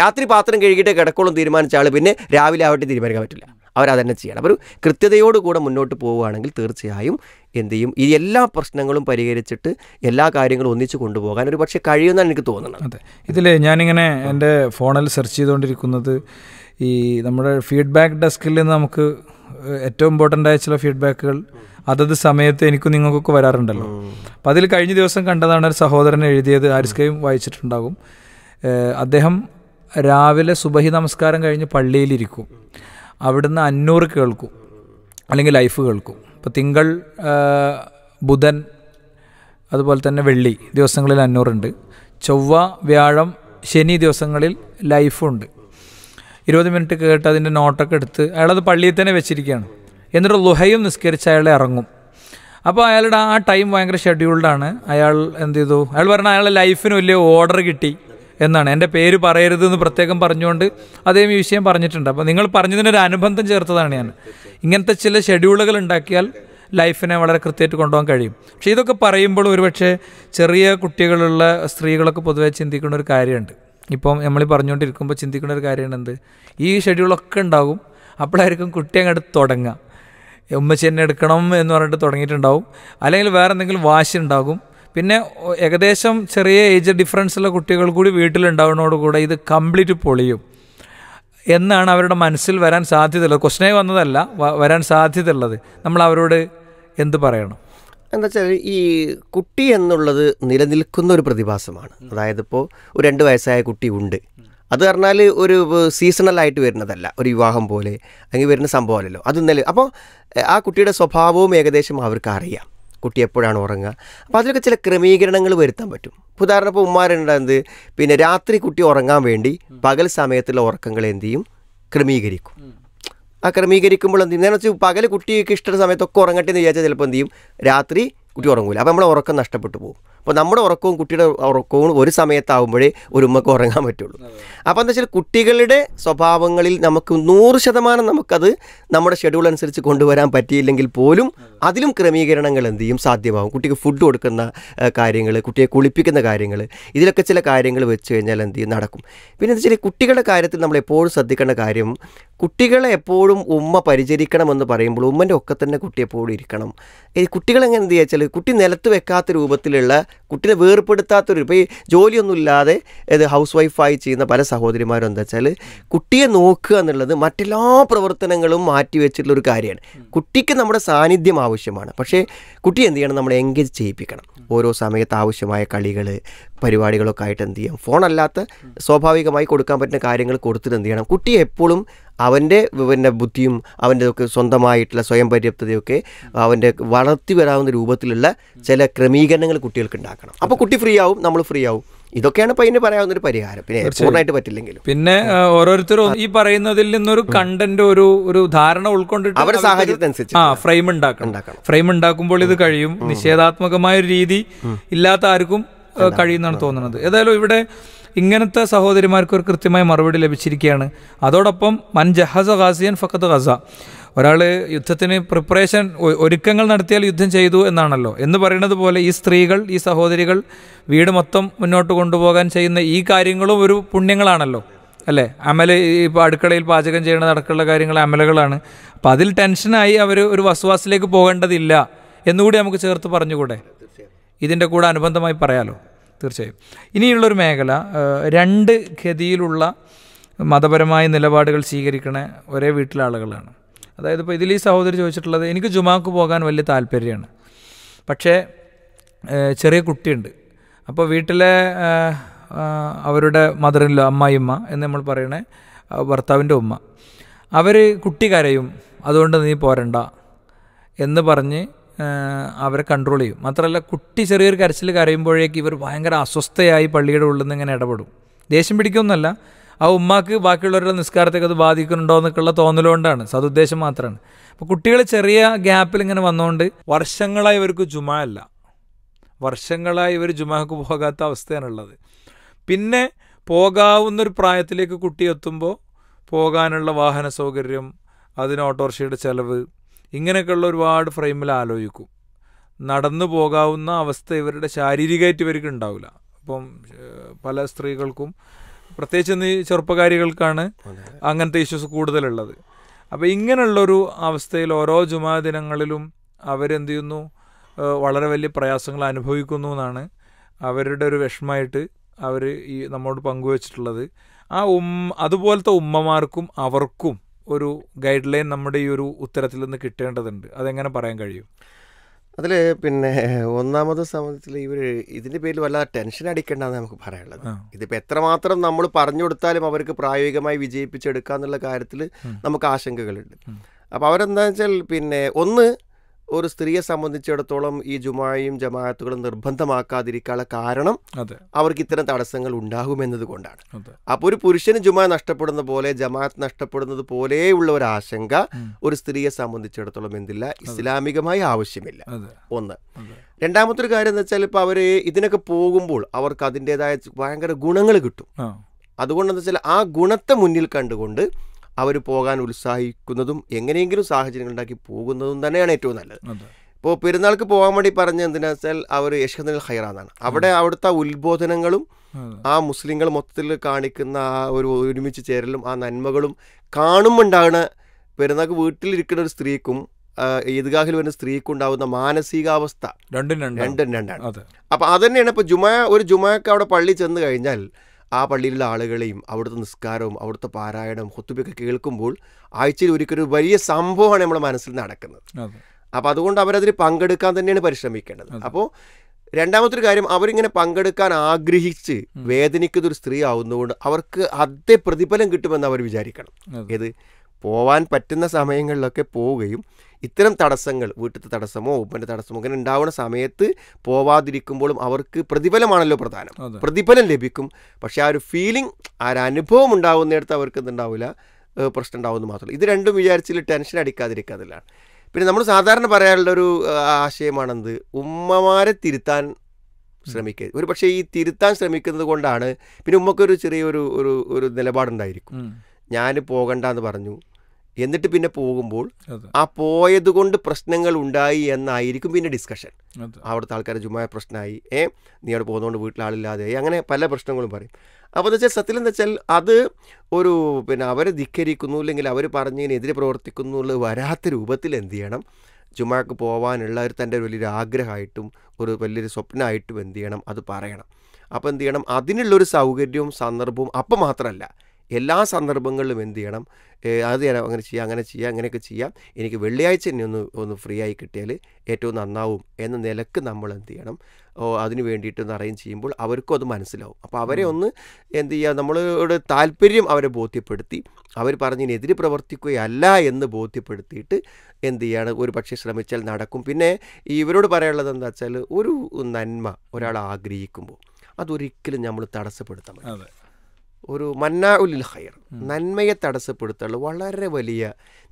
രാത്രി പാത്രം കഴുകിയിട്ട് കിടക്കോളം തീരുമാനിച്ച ആൾ പിന്നെ രാവിലെ ആവട്ടെ തീരുമാനിക്കാൻ പറ്റില്ല അവരതന്നെ ചെയ്യണം അവർ കൃത്യതയോടുകൂടെ മുന്നോട്ട് പോവുകയാണെങ്കിൽ തീർച്ചയായും എന്ത് ചെയ്യും ഈ എല്ലാ പ്രശ്നങ്ങളും പരിഹരിച്ചിട്ട് എല്ലാ കാര്യങ്ങളും ഒന്നിച്ചു കൊണ്ടുപോകാൻ ഒരു പക്ഷേ കഴിയുമെന്നാണ് എനിക്ക് തോന്നുന്നത് അതെ ഇതിൽ ഞാനിങ്ങനെ എൻ്റെ ഫോണിൽ സെർച്ച് ചെയ്തുകൊണ്ടിരിക്കുന്നത് ഈ നമ്മുടെ ഫീഡ്ബാക്ക് ഡെസ്കിൽ നിന്ന് നമുക്ക് ഏറ്റവും ഇമ്പോർട്ടൻ്റ് ആയ ചില ഫീഡ്ബാക്കുകൾ അതത് സമയത്ത് എനിക്കും നിങ്ങൾക്കൊക്കെ വരാറുണ്ടല്ലോ അപ്പം അതിൽ കഴിഞ്ഞ ദിവസം കണ്ടതാണ് ഒരു സഹോദരൻ എഴുതിയത് ആരിസ്കയും വായിച്ചിട്ടുണ്ടാകും അദ്ദേഹം രാവിലെ സുബഹി നമസ്കാരം കഴിഞ്ഞ് പള്ളിയിലിരിക്കും അവിടുന്ന് അന്നൂറ് കേൾക്കും അല്ലെങ്കിൽ ലൈഫ് കേൾക്കും ഇപ്പോൾ തിങ്കൾ ബുധൻ അതുപോലെ തന്നെ വെള്ളി ദിവസങ്ങളിൽ അഞ്ഞൂറുണ്ട് ചൊവ്വ വ്യാഴം ശനി ദിവസങ്ങളിൽ ലൈഫുണ്ട് ഇരുപത് മിനിറ്റ് കേട്ട് അതിൻ്റെ നോട്ടൊക്കെ എടുത്ത് അയാളത് പള്ളിയിൽ തന്നെ വെച്ചിരിക്കുകയാണ് എന്നിട്ട് ലുഹയും നിസ്കരിച്ച് അയാളെ ഇറങ്ങും അപ്പോൾ അയാളുടെ ആ ടൈം ഭയങ്കര ഷെഡ്യൂൾഡാണ് അയാൾ എന്ത് ചെയ്തു അയാൾ പറഞ്ഞാൽ അയാളുടെ ലൈഫിന് വലിയ ഓർഡർ കിട്ടി എന്നാണ് എൻ്റെ പേര് പറയരുത് എന്ന് പ്രത്യേകം പറഞ്ഞുകൊണ്ട് അദ്ദേഹം ഈ വിഷയം പറഞ്ഞിട്ടുണ്ട് അപ്പോൾ നിങ്ങൾ പറഞ്ഞതിനൊരു അനുബന്ധം ചേർത്തതാണ് ഞാൻ ഇങ്ങനത്തെ ചില ഷെഡ്യൂളുകൾ ഉണ്ടാക്കിയാൽ ലൈഫിനെ വളരെ കൃത്യമായിട്ട് കൊണ്ടുപോകാൻ കഴിയും പക്ഷേ ഇതൊക്കെ പറയുമ്പോൾ ഒരുപക്ഷെ ചെറിയ കുട്ടികളുള്ള സ്ത്രീകളൊക്കെ പൊതുവേ ചിന്തിക്കുന്ന ഒരു കാര്യമുണ്ട് ഇപ്പം നമ്മൾ പറഞ്ഞുകൊണ്ടിരിക്കുമ്പോൾ ചിന്തിക്കുന്ന ഒരു കാര്യമാണ് എന്ത് ഈ ഷെഡ്യൂളൊക്കെ ഉണ്ടാകും അപ്പോഴായിരിക്കും കുട്ടി അങ്ങോട്ട് തുടങ്ങാം ഉമ്മച്ചി എന്നെ എടുക്കണം എന്ന് പറഞ്ഞിട്ട് തുടങ്ങിയിട്ടുണ്ടാവും അല്ലെങ്കിൽ വേറെ എന്തെങ്കിലും വാശി ഉണ്ടാകും പിന്നെ ഏകദേശം ചെറിയ ഏജ് ഡിഫറൻസുള്ള കുട്ടികൾ കൂടി വീട്ടിലുണ്ടാവുന്നതോടുകൂടെ ഇത് കംപ്ലീറ്റ് പൊളിയും എന്നാണ് അവരുടെ മനസ്സിൽ വരാൻ സാധ്യതയുള്ളത് ക്വസ്റ്റനെ വന്നതല്ല വരാൻ സാധ്യതയുള്ളത് നമ്മൾ അവരോട് എന്ത് പറയണം എന്താ വെച്ചാൽ ഈ കുട്ടി എന്നുള്ളത് നിലനിൽക്കുന്ന ഒരു പ്രതിഭാസമാണ് അതായത് ഇപ്പോൾ ഒരു രണ്ട് വയസ്സായ കുട്ടി ഉണ്ട് അത് പറഞ്ഞാൽ ഒരു സീസണലായിട്ട് വരുന്നതല്ല ഒരു വിവാഹം പോലെ അല്ലെങ്കിൽ വരുന്ന സംഭവമല്ലല്ലോ അത് ഇന്നലെ അപ്പോൾ ആ കുട്ടിയുടെ സ്വഭാവവും ഏകദേശം അവർക്ക് അറിയാം കുട്ടി എപ്പോഴാണ് ഉറങ്ങുക അപ്പോൾ അതിലൊക്കെ ചില ക്രമീകരണങ്ങൾ വരുത്താൻ പറ്റും ഉദാഹരണം ഇപ്പോൾ ഉമ്മാരുണ്ടാകുന്നത് പിന്നെ രാത്രി കുട്ടി ഉറങ്ങാൻ വേണ്ടി പകൽ സമയത്തുള്ള ഉറക്കങ്ങൾ എന്ത് ചെയ്യും ക്രമീകരിക്കും ആ ക്രമീകരിക്കുമ്പോൾ എന്ത് ചെയ്യും എന്ന് വെച്ചാൽ പകൽ കുട്ടിക്ക് ഇഷ്ടമുള്ള സമയത്തൊക്കെ ഉറങ്ങട്ടെ എന്ന് വിചാരിച്ചാൽ ചിലപ്പോൾ എന്ത് ചെയ്യും രാത്രി കുട്ടി ഉറങ്ങൂല അപ്പോൾ നമ്മുടെ ഉറക്കം നഷ്ടപ്പെട്ടു പോകും അപ്പോൾ നമ്മുടെ ഉറക്കവും കുട്ടിയുടെ ഉറക്കവും ഒരു സമയത്താകുമ്പോഴേ ഒരു ഉമ്മക്ക് ഉറങ്ങാൻ പറ്റുള്ളൂ അപ്പോൾ എന്താ വെച്ചാൽ കുട്ടികളുടെ സ്വഭാവങ്ങളിൽ നമുക്ക് നൂറ് ശതമാനം നമുക്കത് നമ്മുടെ ഷെഡ്യൂൾ അനുസരിച്ച് കൊണ്ടുവരാൻ പറ്റിയില്ലെങ്കിൽ പോലും അതിലും ക്രമീകരണങ്ങൾ എന്ത് ചെയ്യും സാധ്യമാകും കുട്ടിക്ക് ഫുഡ് കൊടുക്കുന്ന കാര്യങ്ങൾ കുട്ടിയെ കുളിപ്പിക്കുന്ന കാര്യങ്ങൾ ഇതിലൊക്കെ ചില കാര്യങ്ങൾ വെച്ച് കഴിഞ്ഞാൽ എന്ത് ചെയ്യും നടക്കും പിന്നെ എന്താ വെച്ചാൽ കുട്ടികളുടെ കാര്യത്തിൽ നമ്മൾ എപ്പോഴും ശ്രദ്ധിക്കേണ്ട കാര്യം കുട്ടികളെ എപ്പോഴും ഉമ്മ പരിചരിക്കണമെന്ന് പറയുമ്പോൾ ഉമ്മൻ്റെ ഒക്കെ തന്നെ കുട്ടി എപ്പോഴും ഇരിക്കണം ഈ കുട്ടികളെങ്ങനെ എന്ത് ചെയ്യാച്ചാൽ കുട്ടി നിലത്ത് വെക്കാത്ത രൂപത്തിലുള്ള കുട്ടിനെ ഒരു ഇപ്പോൾ ഈ ജോലിയൊന്നുമില്ലാതെ ഇത് ഹൗസ് വൈഫായി ചെയ്യുന്ന പല സഹോദരിമാരും എന്താ വെച്ചാൽ കുട്ടിയെ നോക്കുക എന്നുള്ളത് മറ്റെല്ലാ പ്രവർത്തനങ്ങളും മാറ്റി വെച്ചിട്ടുള്ള ഒരു കാര്യമാണ് കുട്ടിക്ക് നമ്മുടെ സാന്നിധ്യം ആവശ്യമാണ് പക്ഷേ കുട്ടി എന്ത് ചെയ്യണം നമ്മളെ എൻഗേജ് ചെയ്യിപ്പിക്കണം ഓരോ സമയത്ത് ആവശ്യമായ കളികൾ പരിപാടികളൊക്കെ ആയിട്ട് എന്ത് ചെയ്യാം ഫോണല്ലാത്ത സ്വാഭാവികമായി കൊടുക്കാൻ പറ്റുന്ന കാര്യങ്ങൾ കൊടുത്തിട്ട് എന്ത് ചെയ്യണം കുട്ടിയെ എപ്പോഴും അവൻ്റെ പിന്നെ ബുദ്ധിയും അവൻ്റെ ഒക്കെ സ്വന്തമായിട്ടുള്ള സ്വയം പര്യാപ്തതയൊക്കെ അവൻ്റെ വളർത്തി വരാവുന്ന രൂപത്തിലുള്ള ചില ക്രമീകരണങ്ങൾ കുട്ടികൾക്ക് ഉണ്ടാക്കണം അപ്പോൾ കുട്ടി ഫ്രീ ആവും നമ്മൾ ഫ്രീ ആവും ഇതൊക്കെയാണ് ഇപ്പം പറയാവുന്ന ഒരു പരിഹാരം പിന്നെ പൂർണ്ണമായിട്ട് പറ്റില്ലെങ്കിലും പിന്നെ ഓരോരുത്തരും ഈ പറയുന്നതിൽ നിന്നൊരു കണ്ടന്റ് ഒരു ഒരു ധാരണ ഉൾക്കൊണ്ടിട്ട് അവരുടെ സാഹചര്യത്തിനനുസരിച്ച് ആ ഫ്രെയിം ഉണ്ടാക്കണം ഫ്രെയിം ഉണ്ടാക്കുമ്പോൾ ഇത് കഴിയും നിഷേധാത്മകമായ ഒരു രീതി ഇല്ലാത്ത ആർക്കും കഴിയുന്നതാണ് തോന്നുന്നത് ഏതായാലും ഇവിടെ ഇങ്ങനത്തെ സഹോദരിമാർക്ക് ഒരു കൃത്യമായ മറുപടി ലഭിച്ചിരിക്കുകയാണ് അതോടൊപ്പം മൻ ജഹസ ഗാസിയൻ ഫക്കത്ത് ഗസ ഒരാൾ യുദ്ധത്തിന് പ്രിപ്പറേഷൻ ഒരുക്കങ്ങൾ നടത്തിയാൽ യുദ്ധം ചെയ്തു എന്നാണല്ലോ എന്ന് പറയുന്നത് പോലെ ഈ സ്ത്രീകൾ ഈ സഹോദരികൾ വീട് മൊത്തം മുന്നോട്ട് കൊണ്ടുപോകാൻ ചെയ്യുന്ന ഈ കാര്യങ്ങളും ഒരു പുണ്യങ്ങളാണല്ലോ അല്ലേ അമല ഇപ്പോൾ അടുക്കളയിൽ പാചകം ചെയ്യുന്ന നടക്കുള്ള കാര്യങ്ങൾ അമലകളാണ് അപ്പോൾ അതിൽ ടെൻഷനായി അവർ ഒരു വസുവാസിലേക്ക് പോകേണ്ടതില്ല എന്നുകൂടി നമുക്ക് ചേർത്ത് പറഞ്ഞുകൂടെ ഇതിൻ്റെ കൂടെ അനുബന്ധമായി പറയാലോ തീർച്ചയായും ഇനിയുള്ളൊരു മേഖല രണ്ട് ഗതിയിലുള്ള മതപരമായ നിലപാടുകൾ സ്വീകരിക്കുന്ന ഒരേ വീട്ടിലെ ആളുകളാണ് അതായത് ഇപ്പോൾ ഇതിൽ ഈ സഹോദരി ചോദിച്ചിട്ടുള്ളത് എനിക്ക് ജുമാക്ക് പോകാൻ വലിയ താല്പര്യമാണ് പക്ഷേ ചെറിയ കുട്ടിയുണ്ട് അപ്പോൾ വീട്ടിലെ അവരുടെ മദറിനിലോ അമ്മായിമ്മ എന്ന് നമ്മൾ പറയണേ ഭർത്താവിൻ്റെ ഉമ്മ അവർ കുട്ടി കരയും അതുകൊണ്ട് നീ പോരണ്ട എന്ന് പറഞ്ഞ് അവരെ കൺട്രോൾ ചെയ്യും മാത്രമല്ല കുട്ടി ചെറിയൊരു കരച്ചിൽ കരയുമ്പോഴേക്ക് ഇവർ ഭയങ്കര അസ്വസ്ഥയായി പള്ളിയുടെ ഉള്ളിൽ നിന്ന് ഇങ്ങനെ ഇടപെടും ദേഷ്യം പിടിക്കൊന്നുമല്ല ആ ഉമ്മാക്ക് ബാക്കിയുള്ളവരുടെ നിസ്കാരത്തേക്ക് അത് ബാധിക്കുന്നുണ്ടോ എന്നൊക്കെയുള്ള തോന്നലുകൊണ്ടാണ് സതുദ്ദേശം മാത്രമാണ് അപ്പോൾ കുട്ടികൾ ചെറിയ ഗ്യാപ്പിൽ ഇങ്ങനെ വന്നുകൊണ്ട് വർഷങ്ങളായി ഇവർക്ക് ജുമാ അല്ല വർഷങ്ങളായി ഇവർ ജുമാക്ക് പോകാത്ത അവസ്ഥയാണുള്ളത് പിന്നെ പോകാവുന്നൊരു പ്രായത്തിലേക്ക് കുട്ടി എത്തുമ്പോൾ പോകാനുള്ള വാഹന സൗകര്യം അതിന് ഓട്ടോറിക്ഷയുടെ ചിലവ് ഇങ്ങനെയൊക്കെയുള്ള ഒരുപാട് ഫ്രെയിമിൽ ആലോചിക്കും നടന്നു പോകാവുന്ന അവസ്ഥ ഇവരുടെ ശാരീരികമായിട്ട് ഇവർക്ക് ഉണ്ടാവില്ല അപ്പം പല സ്ത്രീകൾക്കും പ്രത്യേകിച്ച് ഇന്ന് ചെറുപ്പകാരികൾക്കാണ് അങ്ങനത്തെ ഇഷ്യൂസ് കൂടുതലുള്ളത് അപ്പോൾ ഇങ്ങനെയുള്ളൊരു അവസ്ഥയിൽ ഓരോ ജുമാ ദിനങ്ങളിലും അവരെന്ത് ചെയ്യുന്നു വളരെ വലിയ പ്രയാസങ്ങൾ അനുഭവിക്കുന്നു എന്നാണ് അവരുടെ ഒരു വിഷമമായിട്ട് അവർ ഈ നമ്മോട് പങ്കുവച്ചിട്ടുള്ളത് ആ ഉം അതുപോലത്തെ ഉമ്മമാർക്കും അവർക്കും ഒരു ഗൈഡ് ലൈൻ നമ്മുടെ ഈ ഒരു ഉത്തരത്തിൽ നിന്ന് കിട്ടേണ്ടതുണ്ട് അതെങ്ങനെ പറയാൻ കഴിയും അതിൽ പിന്നെ ഒന്നാമത് സംബന്ധിച്ചിൽ ഇവർ ഇതിൻ്റെ പേരിൽ വല്ലാതെ ടെൻഷൻ അടിക്കേണ്ടതെന്ന് നമുക്ക് പറയാനുള്ളത് ഇതിപ്പോൾ എത്രമാത്രം നമ്മൾ പറഞ്ഞു കൊടുത്താലും അവർക്ക് പ്രായോഗികമായി വിജയിപ്പിച്ചെടുക്കാന്നുള്ള കാര്യത്തിൽ നമുക്ക് ആശങ്കകളുണ്ട് അപ്പോൾ അവരെന്താണെന്ന് വെച്ചാൽ പിന്നെ ഒന്ന് ഒരു സ്ത്രീയെ സംബന്ധിച്ചിടത്തോളം ഈ ജുമായും ജമാഅത്തുകളും നിർബന്ധമാക്കാതിരിക്കാനുള്ള കാരണം അവർക്ക് ഇത്തരം തടസ്സങ്ങൾ ഉണ്ടാകുമെന്നത് കൊണ്ടാണ് അപ്പോൾ ഒരു പുരുഷന് ജുമാ നഷ്ടപ്പെടുന്ന പോലെ ജമാഅത്ത് നഷ്ടപ്പെടുന്നത് പോലെയുള്ള ഒരു ആശങ്ക ഒരു സ്ത്രീയെ സംബന്ധിച്ചിടത്തോളം എന്തില്ല ഇസ്ലാമികമായി ആവശ്യമില്ല ഒന്ന് രണ്ടാമത്തെ കാര്യം എന്ന് വെച്ചാൽ ഇപ്പൊ അവര് ഇതിനൊക്കെ പോകുമ്പോൾ അവർക്ക് അതിൻ്റെതായ ഭയങ്കര ഗുണങ്ങൾ കിട്ടും അതുകൊണ്ടെന്ന് വെച്ചാൽ ആ ഗുണത്തെ മുന്നിൽ കണ്ടുകൊണ്ട് അവർ പോകാൻ ഉത്സാഹിക്കുന്നതും എങ്ങനെയെങ്കിലും സാഹചര്യങ്ങൾ ഉണ്ടാക്കി പോകുന്നതും തന്നെയാണ് ഏറ്റവും നല്ലത് ഇപ്പോൾ പെരുന്നാൾക്ക് പോകാൻ വേണ്ടി പറഞ്ഞ എന്തിനാ വെച്ചാൽ അവർ യശ്ഹദിൽ ഹൈറാന്നാണ് അവിടെ അവിടുത്തെ ഉത്ബോധനങ്ങളും ആ മുസ്ലിങ്ങൾ മൊത്തത്തിൽ കാണിക്കുന്ന ആ ഒരു ഒരുമിച്ച് ചേരലും ആ നന്മകളും കാണുമ്പോണ്ടാണ് പെരുന്നാൾക്ക് വീട്ടിലിരിക്കുന്ന ഒരു സ്ത്രീക്കും ഈദ്ഗാഹിൽ വരുന്ന സ്ത്രീക്ക് ഉണ്ടാകുന്ന മാനസികാവസ്ഥ രണ്ടും രണ്ടും രണ്ടാണ് അപ്പം തന്നെയാണ് ഇപ്പോൾ ജുമാ ഒരു ജുമാക്ക് അവിടെ പള്ളി ചെന്ന് കഴിഞ്ഞാൽ ആ പള്ളിയിലുള്ള ആളുകളെയും അവിടുത്തെ നിസ്കാരവും അവിടുത്തെ പാരായണവും ഹുത്തുബിയൊക്കെ കേൾക്കുമ്പോൾ ആഴ്ചയിൽ ഒരിക്കലും വലിയ സംഭവമാണ് നമ്മുടെ മനസ്സിൽ നടക്കുന്നത് അപ്പോൾ അതുകൊണ്ട് അവരതിൽ പങ്കെടുക്കാൻ തന്നെയാണ് പരിശ്രമിക്കേണ്ടത് അപ്പോൾ രണ്ടാമത്തെ കാര്യം അവരിങ്ങനെ പങ്കെടുക്കാൻ ആഗ്രഹിച്ച് വേദനിക്കുന്നൊരു സ്ത്രീ ആവുന്നതുകൊണ്ട് അവർക്ക് അതേ പ്രതിഫലം കിട്ടുമെന്ന് അവർ വിചാരിക്കണം ഏത് പോവാൻ പറ്റുന്ന സമയങ്ങളിലൊക്കെ പോവുകയും ഇത്തരം തടസ്സങ്ങൾ വീട്ടിലത്തെ തടസ്സമോ ഉപ്പൻ്റെ തടസ്സമോ അങ്ങനെ ഉണ്ടാവുന്ന സമയത്ത് പോവാതിരിക്കുമ്പോഴും അവർക്ക് പ്രതിഫലമാണല്ലോ പ്രധാനം പ്രതിഫലം ലഭിക്കും പക്ഷേ ആ ഒരു ഫീലിംഗ് ആ ഒരു അനുഭവം ഉണ്ടാകുന്നിടത്ത് അവർക്ക് എന്തുണ്ടാവില്ല പ്രശ്നം ഉണ്ടാവുമെന്ന് മാത്രമല്ല ഇത് രണ്ടും വിചാരിച്ചിൽ ടെൻഷൻ അടിക്കാതിരിക്കാതില്ലാണ് പിന്നെ നമ്മൾ സാധാരണ ഒരു ആശയമാണെന്ത് ഉമ്മമാരെ തിരുത്താൻ ശ്രമിക്കുക ഒരു പക്ഷേ ഈ തിരുത്താൻ ശ്രമിക്കുന്നത് കൊണ്ടാണ് പിന്നെ ഉമ്മക്കൊരു ചെറിയൊരു ഒരു ഒരു നിലപാടുണ്ടായിരിക്കും ഞാൻ പോകണ്ട എന്ന് പറഞ്ഞു എന്നിട്ട് പിന്നെ പോകുമ്പോൾ ആ പോയത് കൊണ്ട് പ്രശ്നങ്ങൾ ഉണ്ടായി എന്നായിരിക്കും പിന്നെ ഡിസ്കഷൻ അവിടുത്തെ ആൾക്കാരെ ചുമ്മാ പ്രശ്നമായി ഏ നീ അവിടെ പോകുന്നതുകൊണ്ട് വീട്ടിലാളില്ലാതെ അങ്ങനെ പല പ്രശ്നങ്ങളും പറയും അപ്പോൾ എന്ന് വെച്ചാൽ സത്യം എന്ന് വെച്ചാൽ അത് ഒരു പിന്നെ അവരെ ധിക്കരിക്കുന്നു അല്ലെങ്കിൽ അവർ പറഞ്ഞതിനെതിരെ പ്രവർത്തിക്കുന്നു എന്നുള്ളത് വരാത്ത രൂപത്തിൽ എന്ത് ചെയ്യണം ജുമാക്ക് പോകാനുള്ള ഒരു തൻ്റെ വലിയൊരു ആഗ്രഹമായിട്ടും ഒരു വലിയൊരു സ്വപ്നമായിട്ടും എന്ത് ചെയ്യണം അത് പറയണം അപ്പോൾ എന്ത് ചെയ്യണം അതിനുള്ളൊരു സൗകര്യവും സന്ദർഭവും അപ്പം മാത്രമല്ല എല്ലാ സന്ദർഭങ്ങളിലും എന്ത് ചെയ്യണം അത് ഞാൻ അങ്ങനെ ചെയ്യാം അങ്ങനെ ചെയ്യാം അങ്ങനെയൊക്കെ ചെയ്യാം എനിക്ക് വെള്ളിയാഴ്ച തന്നെ ഒന്ന് ഒന്ന് ഫ്രീ ആയി കിട്ടിയാൽ ഏറ്റവും നന്നാവും എന്ന നിലക്ക് നമ്മൾ എന്ത് ചെയ്യണം ഓ അതിന് വേണ്ടിയിട്ട് ഒന്ന് അറേഞ്ച് ചെയ്യുമ്പോൾ അവർക്കും അത് മനസ്സിലാവും അപ്പോൾ അവരെ ഒന്ന് എന്ത് ചെയ്യുക നമ്മളോട് താല്പര്യം അവരെ ബോധ്യപ്പെടുത്തി അവർ പറഞ്ഞതിനെതിര് പ്രവർത്തിക്കുകയല്ല എന്ന് ബോധ്യപ്പെടുത്തിയിട്ട് എന്ത് ചെയ്യാണ് ഒരു പക്ഷേ ശ്രമിച്ചാൽ നടക്കും പിന്നെ ഇവരോട് പറയാനുള്ളത് എന്താ വെച്ചാൽ ഒരു നന്മ ഒരാൾ ആഗ്രഹിക്കുമ്പോൾ അതൊരിക്കലും നമ്മൾ തടസ്സപ്പെടുത്താൻ ഒരു മന്നാ ഉലിൽ ഖൈർ നന്മയെ തടസ്സപ്പെടുത്തുള്ള വളരെ വലിയ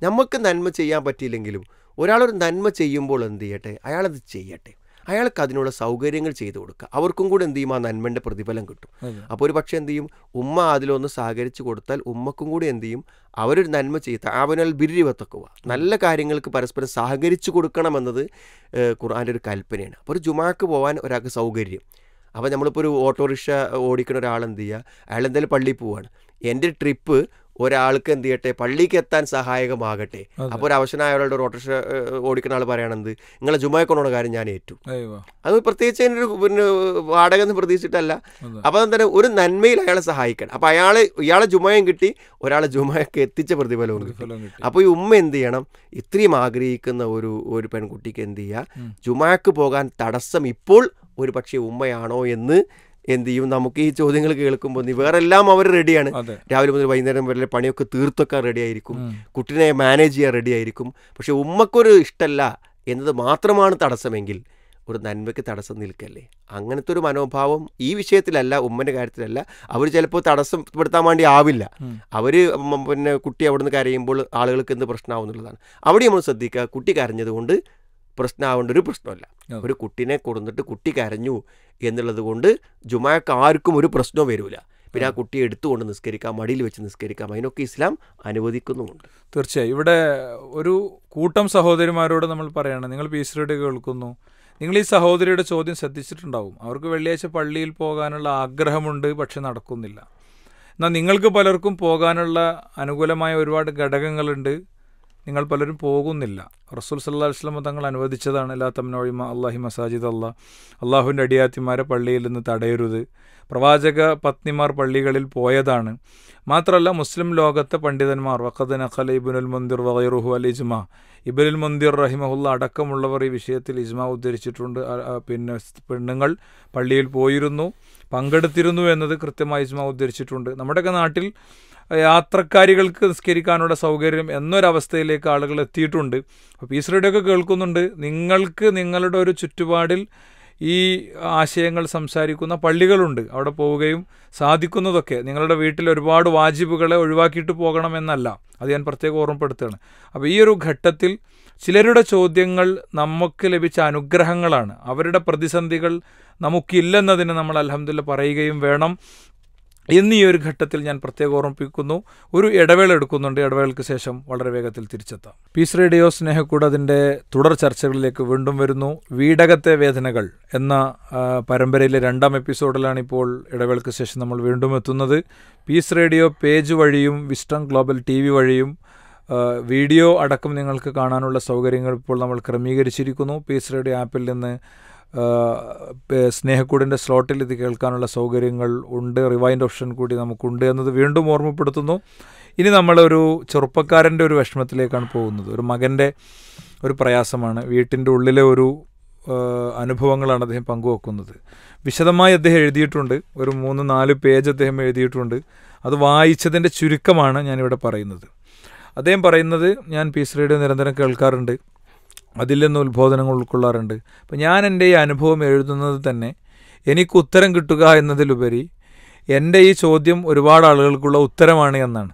നമുക്ക് നന്മ ചെയ്യാൻ പറ്റിയില്ലെങ്കിലും ഒരാളൊരു നന്മ ചെയ്യുമ്പോൾ എന്ത് ചെയ്യട്ടെ അയാളത് ചെയ്യട്ടെ അയാൾക്ക് അതിനുള്ള സൗകര്യങ്ങൾ ചെയ്തു കൊടുക്കുക അവർക്കും കൂടെ എന്ത് ചെയ്യും ആ നന്മൻ്റെ പ്രതിഫലം കിട്ടും അപ്പോൾ ഒരു പക്ഷേ എന്ത് ചെയ്യും ഉമ്മ അതിലൊന്ന് സഹകരിച്ച് കൊടുത്താൽ ഉമ്മക്കും കൂടി എന്ത് ചെയ്യും അവരൊരു നന്മ ചെയ്ത അവനാൽ ബിരി വത്തക്കുക നല്ല കാര്യങ്ങൾക്ക് പരസ്പരം സഹകരിച്ചു കൊടുക്കണമെന്നത് ഖുർആൻ്റെ ഒരു കൽപ്പനയാണ് അപ്പോൾ ഒരു ജുമാക്ക് പോകാൻ ഒരാൾക്ക് സൗകര്യം അപ്പോൾ നമ്മളിപ്പോൾ ഒരു ഓട്ടോറിക്ഷ ഓടിക്കുന്ന ഒരാൾ എന്ത് ചെയ്യുക അയാൾ എന്തായാലും പള്ളിയിൽ പോവുകയാണ് എൻ്റെ ട്രിപ്പ് ഒരാൾക്ക് എന്ത് ചെയ്യട്ടെ പള്ളിക്ക് എത്താൻ സഹായകമാകട്ടെ അപ്പോൾ ഒരു അവശനായ ഒരാളുടെ ഒരു ഓട്ടോറിക്ഷ ഓടിക്കുന്ന ആൾ പറയണത് നിങ്ങളെ ജുമാക്കൊണ്ടുള്ള കാര്യം ഞാൻ ഏറ്റു അത് പ്രത്യേകിച്ച് അതിൻ്റെ പിന്നെ വാടക എന്ന് പ്രതീക്ഷിച്ചിട്ടല്ല അപ്പോൾ തന്നെ ഒരു നന്മയിൽ അയാളെ സഹായിക്കണം അപ്പോൾ അയാൾ ഇയാളെ ജുമായും കിട്ടി ഒരാളെ ജുമായൊക്കെ എത്തിച്ച പ്രതിഫലവും കിട്ടി അപ്പോൾ ഈ ഉമ്മ എന്ത് ചെയ്യണം ഇത്രയും ആഗ്രഹിക്കുന്ന ഒരു ഒരു പെൺകുട്ടിക്ക് എന്ത് ചെയ്യുക ജുമാക്ക് പോകാൻ തടസ്സം ഇപ്പോൾ ഒരു പക്ഷേ ഉമ്മയാണോ എന്ന് എന്ത് ചെയ്യും നമുക്ക് ഈ ചോദ്യങ്ങൾ കേൾക്കുമ്പോൾ വേറെല്ലാം അവർ റെഡിയാണ് രാവിലെ മുതൽ വൈകുന്നേരം വരെ പണിയൊക്കെ തീർത്തൊക്കെ റെഡി ആയിരിക്കും കുട്ടിനെ മാനേജ് ചെയ്യാൻ റെഡി ആയിരിക്കും പക്ഷെ ഉമ്മക്കൊരു ഇഷ്ടമല്ല എന്നത് മാത്രമാണ് തടസ്സമെങ്കിൽ ഒരു നന്മയ്ക്ക് തടസ്സം നിൽക്കല്ലേ അങ്ങനത്തെ ഒരു മനോഭാവം ഈ വിഷയത്തിലല്ല ഉമ്മൻ്റെ കാര്യത്തിലല്ല അവർ ചിലപ്പോൾ തടസ്സപ്പെടുത്താൻ വേണ്ടി ആവില്ല അവർ പിന്നെ കുട്ടി അവിടുന്ന് കരയുമ്പോൾ ആളുകൾക്ക് എന്ത് പ്രശ്നമാവുന്നുള്ളതാണ് അവിടെ നമ്മൾ ശ്രദ്ധിക്കുക കുട്ടി കരഞ്ഞതുകൊണ്ട് പ്രശ്നമാവേണ്ട ഒരു പ്രശ്നമല്ല ഒരു കുട്ടീനെ കൊടുത്തിട്ട് കുട്ടി കരഞ്ഞു എന്നുള്ളത് കൊണ്ട് ജുമാക്ക് ആർക്കും ഒരു പ്രശ്നവും വരില്ല പിന്നെ ആ കുട്ടിയെ എടുത്തുകൊണ്ട് നിസ്കരിക്കാം മടിയിൽ വെച്ച് നിസ്കരിക്കാം അതിനൊക്കെ ഇസ്ലാം അനുവദിക്കുന്നുമുണ്ട് തീർച്ചയായും ഇവിടെ ഒരു കൂട്ടം സഹോദരിമാരോട് നമ്മൾ പറയണം നിങ്ങൾ പി സിയുടെ കേൾക്കുന്നു നിങ്ങൾ ഈ സഹോദരിയുടെ ചോദ്യം ശ്രദ്ധിച്ചിട്ടുണ്ടാവും അവർക്ക് വെള്ളിയാഴ്ച പള്ളിയിൽ പോകാനുള്ള ആഗ്രഹമുണ്ട് പക്ഷെ നടക്കുന്നില്ല എന്നാൽ നിങ്ങൾക്ക് പലർക്കും പോകാനുള്ള അനുകൂലമായ ഒരുപാട് ഘടകങ്ങളുണ്ട് നിങ്ങൾ പലരും പോകുന്നില്ല റസൂൽ സല്ലാ വസ്ലമ തങ്ങൾ അനുവദിച്ചതാണ് അല്ലാ തമ്മിനോഴിമ അള്ളാഹി മസാജിദ് അല്ല അള്ളാഹുവിൻ്റെ അടിയാത്തിമാരെ പള്ളിയിൽ നിന്ന് തടയരുത് പ്രവാചക പത്നിമാർ പള്ളികളിൽ പോയതാണ് മാത്രമല്ല മുസ്ലിം ലോകത്തെ പണ്ഡിതന്മാർ വഖദ് നഖൽ ഇബുനുൽ മുന്തിർ വഖൈറുഹു അൽ ഇജ്മ ഇബുൽ മുന്തിർ റഹിമഹുല്ല അടക്കമുള്ളവർ ഈ വിഷയത്തിൽ ഇജ്മ ഉദ്ധരിച്ചിട്ടുണ്ട് പിന്നെ പെണ്ണുങ്ങൾ പള്ളിയിൽ പോയിരുന്നു പങ്കെടുത്തിരുന്നു എന്നത് കൃത്യമായി ഇജ്മ ഉദ്ധരിച്ചിട്ടുണ്ട് നമ്മുടെയൊക്കെ നാട്ടിൽ യാത്രക്കാരികൾക്ക് നിസ്കരിക്കാനുള്ള സൗകര്യം എന്നൊരവസ്ഥയിലേക്ക് ആളുകൾ എത്തിയിട്ടുണ്ട് അപ്പോൾ ഈസ് റേഡിയോ ഒക്കെ കേൾക്കുന്നുണ്ട് നിങ്ങൾക്ക് നിങ്ങളുടെ ഒരു ചുറ്റുപാടിൽ ഈ ആശയങ്ങൾ സംസാരിക്കുന്ന പള്ളികളുണ്ട് അവിടെ പോവുകയും സാധിക്കുന്നതൊക്കെ നിങ്ങളുടെ വീട്ടിൽ ഒരുപാട് വാജിബുകളെ ഒഴിവാക്കിയിട്ട് പോകണമെന്നല്ല അത് ഞാൻ പ്രത്യേകം ഓർമ്മപ്പെടുത്തുകയാണ് അപ്പോൾ ഈ ഒരു ഘട്ടത്തിൽ ചിലരുടെ ചോദ്യങ്ങൾ നമുക്ക് ലഭിച്ച അനുഗ്രഹങ്ങളാണ് അവരുടെ പ്രതിസന്ധികൾ നമുക്കില്ലെന്നതിന് നമ്മൾ അലഹമില്ല പറയുകയും വേണം എന്നീ ഒരു ഘട്ടത്തിൽ ഞാൻ പ്രത്യേകം ഓർമ്മിപ്പിക്കുന്നു ഒരു ഇടവേള എടുക്കുന്നുണ്ട് ഇടവേളയ്ക്ക് ശേഷം വളരെ വേഗത്തിൽ തിരിച്ചെത്താം പീസ് റേഡിയോ സ്നേഹക്കൂട് അതിൻ്റെ തുടർ ചർച്ചകളിലേക്ക് വീണ്ടും വരുന്നു വീടകത്തെ വേദനകൾ എന്ന പരമ്പരയിലെ രണ്ടാം എപ്പിസോഡിലാണ് ഇപ്പോൾ ഇടവേളയ്ക്ക് ശേഷം നമ്മൾ വീണ്ടും എത്തുന്നത് പീസ് റേഡിയോ പേജ് വഴിയും വിസ്റ്റം ഗ്ലോബൽ ടി വഴിയും വീഡിയോ അടക്കം നിങ്ങൾക്ക് കാണാനുള്ള സൗകര്യങ്ങൾ ഇപ്പോൾ നമ്മൾ ക്രമീകരിച്ചിരിക്കുന്നു പീസ് റേഡിയോ ആപ്പിൽ നിന്ന് സ്നേഹക്കൂടിൻ്റെ സ്ലോട്ടിൽ ഇത് കേൾക്കാനുള്ള സൗകര്യങ്ങൾ ഉണ്ട് റിവൈൻഡ് ഓപ്ഷൻ കൂടി നമുക്കുണ്ട് എന്നത് വീണ്ടും ഓർമ്മപ്പെടുത്തുന്നു ഇനി നമ്മളൊരു ചെറുപ്പക്കാരൻ്റെ ഒരു വിഷമത്തിലേക്കാണ് പോകുന്നത് ഒരു മകൻ്റെ ഒരു പ്രയാസമാണ് വീട്ടിൻ്റെ ഉള്ളിലെ ഒരു അനുഭവങ്ങളാണ് അദ്ദേഹം പങ്കുവെക്കുന്നത് വിശദമായി അദ്ദേഹം എഴുതിയിട്ടുണ്ട് ഒരു മൂന്ന് നാല് പേജ് അദ്ദേഹം എഴുതിയിട്ടുണ്ട് അത് വായിച്ചതിൻ്റെ ചുരുക്കമാണ് ഞാനിവിടെ പറയുന്നത് അദ്ദേഹം പറയുന്നത് ഞാൻ പീസ് റേഡിയോ നിരന്തരം കേൾക്കാറുണ്ട് അതിൽ നിന്ന് ഉത്ബോധനങ്ങൾ ഉൾക്കൊള്ളാറുണ്ട് അപ്പം ഞാൻ എൻ്റെ ഈ അനുഭവം എഴുതുന്നത് തന്നെ എനിക്ക് ഉത്തരം കിട്ടുക എന്നതിലുപരി എൻ്റെ ഈ ചോദ്യം ഒരുപാട് ആളുകൾക്കുള്ള ഉത്തരമാണ് എന്നാണ്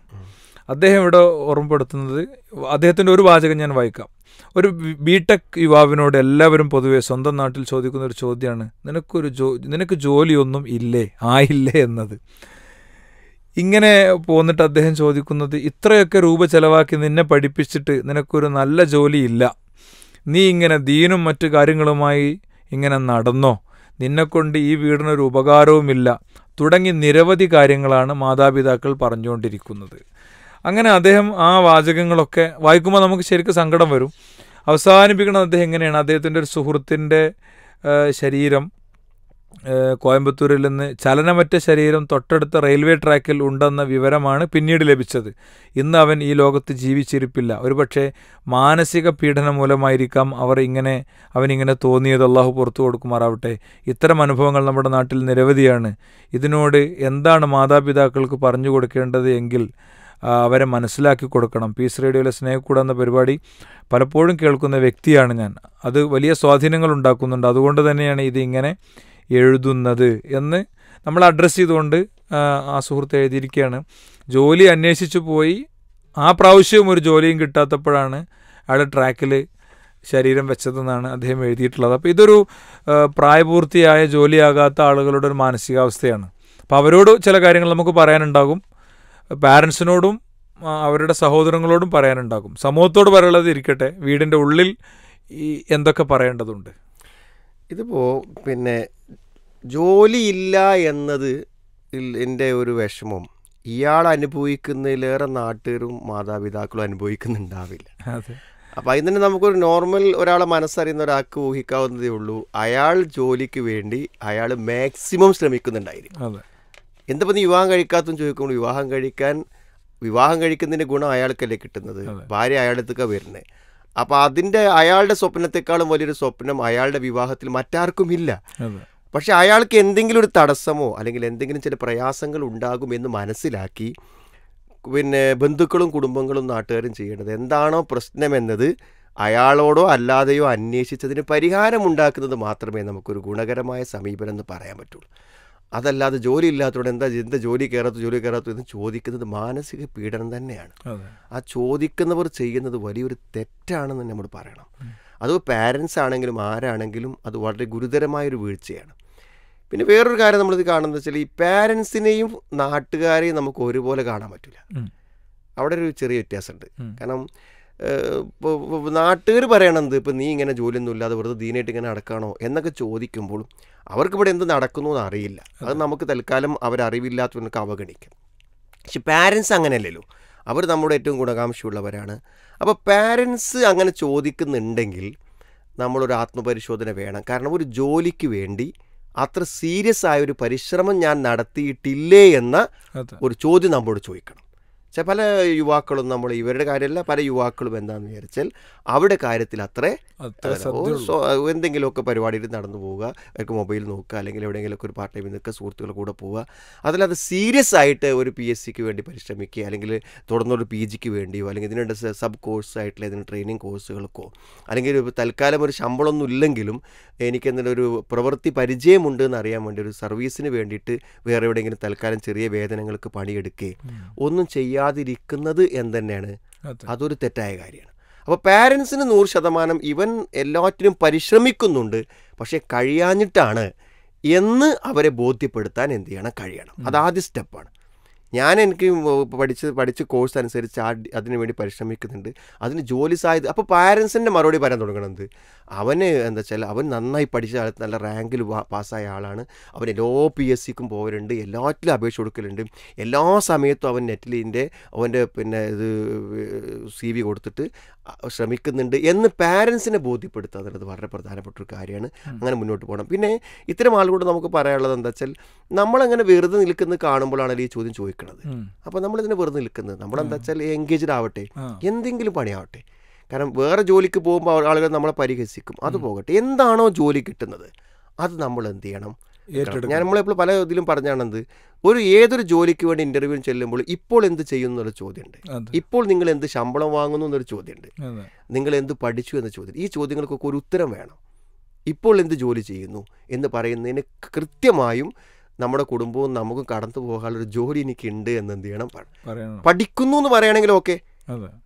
അദ്ദേഹം ഇവിടെ ഓർമ്മപ്പെടുത്തുന്നത് അദ്ദേഹത്തിൻ്റെ ഒരു വാചകം ഞാൻ വായിക്കാം ഒരു ബി ടെക് യുവാവിനോട് എല്ലാവരും പൊതുവെ സ്വന്തം നാട്ടിൽ ചോദിക്കുന്ന ഒരു ചോദ്യമാണ് നിനക്കൊരു ജോ നിനക്ക് ജോലിയൊന്നും ഇല്ലേ ആയില്ലേ എന്നത് ഇങ്ങനെ പോന്നിട്ട് അദ്ദേഹം ചോദിക്കുന്നത് ഇത്രയൊക്കെ രൂപ ചെലവാക്കി നിന്നെ പഠിപ്പിച്ചിട്ട് നിനക്കൊരു നല്ല ജോലി ഇല്ല നീ ഇങ്ങനെ ദീനും മറ്റു കാര്യങ്ങളുമായി ഇങ്ങനെ നടന്നോ നിന്നെക്കൊണ്ട് ഈ വീടിനൊരു ഉപകാരവുമില്ല തുടങ്ങി നിരവധി കാര്യങ്ങളാണ് മാതാപിതാക്കൾ പറഞ്ഞുകൊണ്ടിരിക്കുന്നത് അങ്ങനെ അദ്ദേഹം ആ വാചകങ്ങളൊക്കെ വായിക്കുമ്പോൾ നമുക്ക് ശരിക്കും സങ്കടം വരും അവസാനിപ്പിക്കുന്നത് അദ്ദേഹം എങ്ങനെയാണ് അദ്ദേഹത്തിൻ്റെ ഒരു സുഹൃത്തിൻ്റെ ശരീരം കോയമ്പത്തൂരിൽ നിന്ന് ചലനമറ്റ ശരീരം തൊട്ടടുത്ത റെയിൽവേ ട്രാക്കിൽ ഉണ്ടെന്ന വിവരമാണ് പിന്നീട് ലഭിച്ചത് ഇന്ന് അവൻ ഈ ലോകത്ത് ജീവിച്ചിരിപ്പില്ല ഒരുപക്ഷെ മാനസിക പീഡനം മൂലമായിരിക്കാം അവർ ഇങ്ങനെ അവനിങ്ങനെ തോന്നിയത് അള്ളാഹു പുറത്തു കൊടുക്കുമാറാവട്ടെ ഇത്തരം അനുഭവങ്ങൾ നമ്മുടെ നാട്ടിൽ നിരവധിയാണ് ഇതിനോട് എന്താണ് മാതാപിതാക്കൾക്ക് പറഞ്ഞു കൊടുക്കേണ്ടത് എങ്കിൽ അവരെ മനസ്സിലാക്കി കൊടുക്കണം പീസ് റേഡിയോയിലെ സ്നേഹക്കൂട എന്ന പരിപാടി പലപ്പോഴും കേൾക്കുന്ന വ്യക്തിയാണ് ഞാൻ അത് വലിയ സ്വാധീനങ്ങൾ ഉണ്ടാക്കുന്നുണ്ട് അതുകൊണ്ട് തന്നെയാണ് ഇതിങ്ങനെ എഴുതുന്നത് എന്ന് നമ്മൾ അഡ്രസ്സ് ചെയ്തുകൊണ്ട് ആ സുഹൃത്ത് എഴുതിയിരിക്കുകയാണ് ജോലി അന്വേഷിച്ചു പോയി ആ പ്രാവശ്യവും ഒരു ജോലിയും കിട്ടാത്തപ്പോഴാണ് അയാളുടെ ട്രാക്കിൽ ശരീരം വെച്ചതെന്നാണ് അദ്ദേഹം എഴുതിയിട്ടുള്ളത് അപ്പോൾ ഇതൊരു പ്രായപൂർത്തിയായ ജോലിയാകാത്ത ആളുകളുടെ ഒരു മാനസികാവസ്ഥയാണ് അപ്പോൾ അവരോട് ചില കാര്യങ്ങൾ നമുക്ക് പറയാനുണ്ടാകും പാരൻസിനോടും അവരുടെ സഹോദരങ്ങളോടും പറയാനുണ്ടാകും സമൂഹത്തോട് പറയുള്ളത് ഇരിക്കട്ടെ വീടിൻ്റെ ഉള്ളിൽ എന്തൊക്കെ പറയേണ്ടതുണ്ട് ഇതിപ്പോൾ പിന്നെ ജോലിയില്ല എന്നത് എൻ്റെ ഒരു വിഷമം ഇയാൾ അനുഭവിക്കുന്നതിലേറെ നാട്ടുകാരും മാതാപിതാക്കളും അനുഭവിക്കുന്നുണ്ടാവില്ല അപ്പം അതിന് തന്നെ നമുക്കൊരു നോർമൽ ഒരാളെ മനസ്സറിയുന്ന ഒരാൾക്ക് ഊഹിക്കാവുന്നതേ ഉള്ളൂ അയാൾ ജോലിക്ക് വേണ്ടി അയാൾ മാക്സിമം ശ്രമിക്കുന്നുണ്ടായിരിക്കും എന്തപ്പോൾ നീ വിവാഹം കഴിക്കാത്തെന്ന് ചോദിക്കുമ്പോൾ വിവാഹം കഴിക്കാൻ വിവാഹം കഴിക്കുന്നതിൻ്റെ ഗുണം അയാൾക്കല്ലേ കിട്ടുന്നത് ഭാര്യ അയാളെടുത്തൊക്കെ വരുന്നത് അപ്പോൾ അതിൻ്റെ അയാളുടെ സ്വപ്നത്തെക്കാളും വലിയൊരു സ്വപ്നം അയാളുടെ വിവാഹത്തിൽ മറ്റാർക്കും ഇല്ല പക്ഷെ അയാൾക്ക് എന്തെങ്കിലും ഒരു തടസ്സമോ അല്ലെങ്കിൽ എന്തെങ്കിലും ചില പ്രയാസങ്ങൾ ഉണ്ടാകും എന്ന് മനസ്സിലാക്കി പിന്നെ ബന്ധുക്കളും കുടുംബങ്ങളും നാട്ടുകാരും ചെയ്യേണ്ടത് എന്താണോ പ്രശ്നമെന്നത് അയാളോടോ അല്ലാതെയോ അന്വേഷിച്ചതിന് ഉണ്ടാക്കുന്നത് മാത്രമേ നമുക്കൊരു ഗുണകരമായ സമീപനം എന്ന് പറയാൻ പറ്റുള്ളൂ അതല്ലാതെ ജോലി ഇല്ലാത്തതുകൊണ്ട് എന്താ എന്ത് ജോലി കയറാത്തു ജോലി കയറാത്തു എന്ന് ചോദിക്കുന്നത് മാനസിക പീഡനം തന്നെയാണ് ആ ചോദിക്കുന്നവർ ചെയ്യുന്നത് വലിയൊരു തെറ്റാണെന്ന് നമ്മൾ പറയണം അത് പാരൻസ് ആണെങ്കിലും ആരാണെങ്കിലും അത് വളരെ ഗുരുതരമായൊരു വീഴ്ചയാണ് പിന്നെ വേറൊരു കാര്യം നമ്മളിത് കാണുന്നത് വെച്ചാൽ ഈ പാരൻസിനെയും നാട്ടുകാരെയും നമുക്ക് ഒരുപോലെ കാണാൻ പറ്റില്ല അവിടെ ഒരു ചെറിയ വ്യത്യാസമുണ്ട് കാരണം നാട്ടുകാർ പറയണത് ഇപ്പം നീ ഇങ്ങനെ ജോലിയൊന്നും ഇല്ലാതെ വെറുതെ ദീനായിട്ട് ഇങ്ങനെ നടക്കണോ എന്നൊക്കെ ചോദിക്കുമ്പോൾ അവർക്ക് ഇവിടെ എന്ത് നടക്കുന്നു എന്ന് അറിയില്ല അത് നമുക്ക് തൽക്കാലം അവരറിവില്ലാത്തവർക്ക് അവഗണിക്കാം പക്ഷെ പാരൻസ് അങ്ങനെയല്ലല്ലോ അവർ നമ്മുടെ ഏറ്റവും ഗുണകാംക്ഷയുള്ളവരാണ് അപ്പോൾ പാരൻസ് അങ്ങനെ ചോദിക്കുന്നുണ്ടെങ്കിൽ നമ്മളൊരു ആത്മപരിശോധന വേണം കാരണം ഒരു ജോലിക്ക് വേണ്ടി അത്ര സീരിയസ് ആയ ഒരു പരിശ്രമം ഞാൻ നടത്തിയിട്ടില്ലേ എന്ന ഒരു ചോദ്യം നമ്മോട് ചോദിക്കണം പല യുവാക്കളും നമ്മൾ ഇവരുടെ കാര്യമല്ല പല യുവാക്കളും എന്താണെന്ന് വിചാരിച്ചാൽ അവരുടെ കാര്യത്തിൽ അത്രേ എന്തെങ്കിലുമൊക്കെ പരിപാടിയിൽ നടന്നു പോവുക അവർക്ക് മൊബൈൽ നോക്കുക അല്ലെങ്കിൽ എവിടെയെങ്കിലുമൊക്കെ ഒരു പാർട്ട് ടൈമിൽ നിൽക്കുക സുഹൃത്തുക്കളുടെ കൂടെ പോവുക അതിലത് സീരിയസ് ആയിട്ട് ഒരു പി എസ് സിക്ക് വേണ്ടി പരിശ്രമിക്കുക അല്ലെങ്കിൽ തുടർന്നൊരു പി ജിക്ക് വേണ്ടിയോ അല്ലെങ്കിൽ ഇതിനുണ്ട് സബ് കോഴ്സ് ആയിട്ടുള്ള ഇതിന് ട്രെയിനിങ് കോഴ്സുകൾക്കോ അല്ലെങ്കിൽ ഒരു തൽക്കാലം ഒരു ശമ്പളമൊന്നും ഇല്ലെങ്കിലും എനിക്കെന്തെങ്കിലും ഒരു പ്രവൃത്തി പരിചയമുണ്ട് എന്ന് അറിയാൻ വേണ്ടി ഒരു സർവീസിന് വേണ്ടിയിട്ട് വേറെ എവിടെയെങ്കിലും തൽക്കാലം ചെറിയ വേതനങ്ങൾക്ക് പണിയെടുക്കുകയും ഒന്നും ചെയ്യുക ചെയ്യാതിരിക്കുന്നത് എന്ന് തന്നെയാണ് അതൊരു തെറ്റായ കാര്യമാണ് അപ്പോൾ പാരൻസിന് നൂറ് ശതമാനം ഇവൻ എല്ലാറ്റിനും പരിശ്രമിക്കുന്നുണ്ട് പക്ഷേ കഴിയാഞ്ഞിട്ടാണ് എന്ന് അവരെ ബോധ്യപ്പെടുത്താൻ എന്ത് ചെയ്യണം കഴിയണം അത് സ്റ്റെപ്പാണ് ഞാൻ എനിക്ക് പഠിച്ച് പഠിച്ച കോഴ്സ് അനുസരിച്ച് ആ അതിനു വേണ്ടി പരിശ്രമിക്കുന്നുണ്ട് അതിന് ജോലി സാധ്യത അപ്പോൾ പാരൻസിൻ്റെ മറുപടി പറയാൻ തുടങ്ങണത് അവന് എന്താ വെച്ചാൽ അവൻ നന്നായി പഠിച്ച ആൾ നല്ല റാങ്കിൽ പാസ്സായ ആളാണ് അവൻ എല്ലാ പി എസ് സിക്കും പോകലുണ്ട് എല്ലാറ്റിലും അപേക്ഷ കൊടുക്കലുണ്ട് എല്ലാ സമയത്തും അവൻ നെറ്റിലിൻ്റെ അവൻ്റെ പിന്നെ ഇത് സി വി കൊടുത്തിട്ട് ശ്രമിക്കുന്നുണ്ട് എന്ന് പാരൻസിനെ ബോധ്യപ്പെടുത്തുക എന്നുള്ളത് വളരെ പ്രധാനപ്പെട്ട ഒരു കാര്യമാണ് അങ്ങനെ മുന്നോട്ട് പോകണം പിന്നെ ഇത്തരം ആളുകളോട് നമുക്ക് പറയാനുള്ളത് എന്താ വെച്ചാൽ നമ്മളങ്ങനെ വെറുതെ നിൽക്കുന്നത് കാണുമ്പോഴാണ് ഈ ചോദ്യം ചോദിക്കുന്നത് നിൽക്കുന്നത് നമ്മൾ ഇതിനെ വെറുതെ നിൽക്കുന്നത് നമ്മളെന്താ വെച്ചാൽ എൻഗേജ്ഡ് ആവട്ടെ എന്തെങ്കിലും പണിയാവട്ടെ കാരണം വേറെ ജോലിക്ക് പോകുമ്പോൾ ആളുകൾ നമ്മളെ പരിഹസിക്കും അത് പോകട്ടെ എന്താണോ ജോലി കിട്ടുന്നത് അത് നമ്മൾ എന്ത് ചെയ്യണം ഞാൻ നമ്മളെപ്പോൾ പല ഇതിലും പറഞ്ഞാണെന്ത് ഒരു ഏതൊരു ജോലിക്ക് വേണ്ടി ഇന്റർവ്യൂ ചെല്ലുമ്പോൾ ഇപ്പോൾ എന്ത് ചെയ്യുന്നു എന്നൊരു ചോദ്യമുണ്ട് ഇപ്പോൾ നിങ്ങൾ എന്ത് ശമ്പളം വാങ്ങുന്നു എന്നൊരു ചോദ്യമുണ്ട് നിങ്ങൾ എന്ത് പഠിച്ചു എന്ന ചോദ്യം ഈ ചോദ്യങ്ങൾക്കൊക്കെ ഒരു ഉത്തരം വേണം ഇപ്പോൾ എന്ത് ജോലി ചെയ്യുന്നു എന്ന് പറയുന്നതിന് കൃത്യമായും നമ്മുടെ കുടുംബവും നമുക്കും കടന്നു പോകാനുള്ള ഒരു ജോലി എനിക്കുണ്ട് ഉണ്ട് എന്ന് എന്ത് ചെയ്യണം പഠിക്കുന്നു എന്ന് പറയുകയാണെങ്കിൽ ഓക്കെ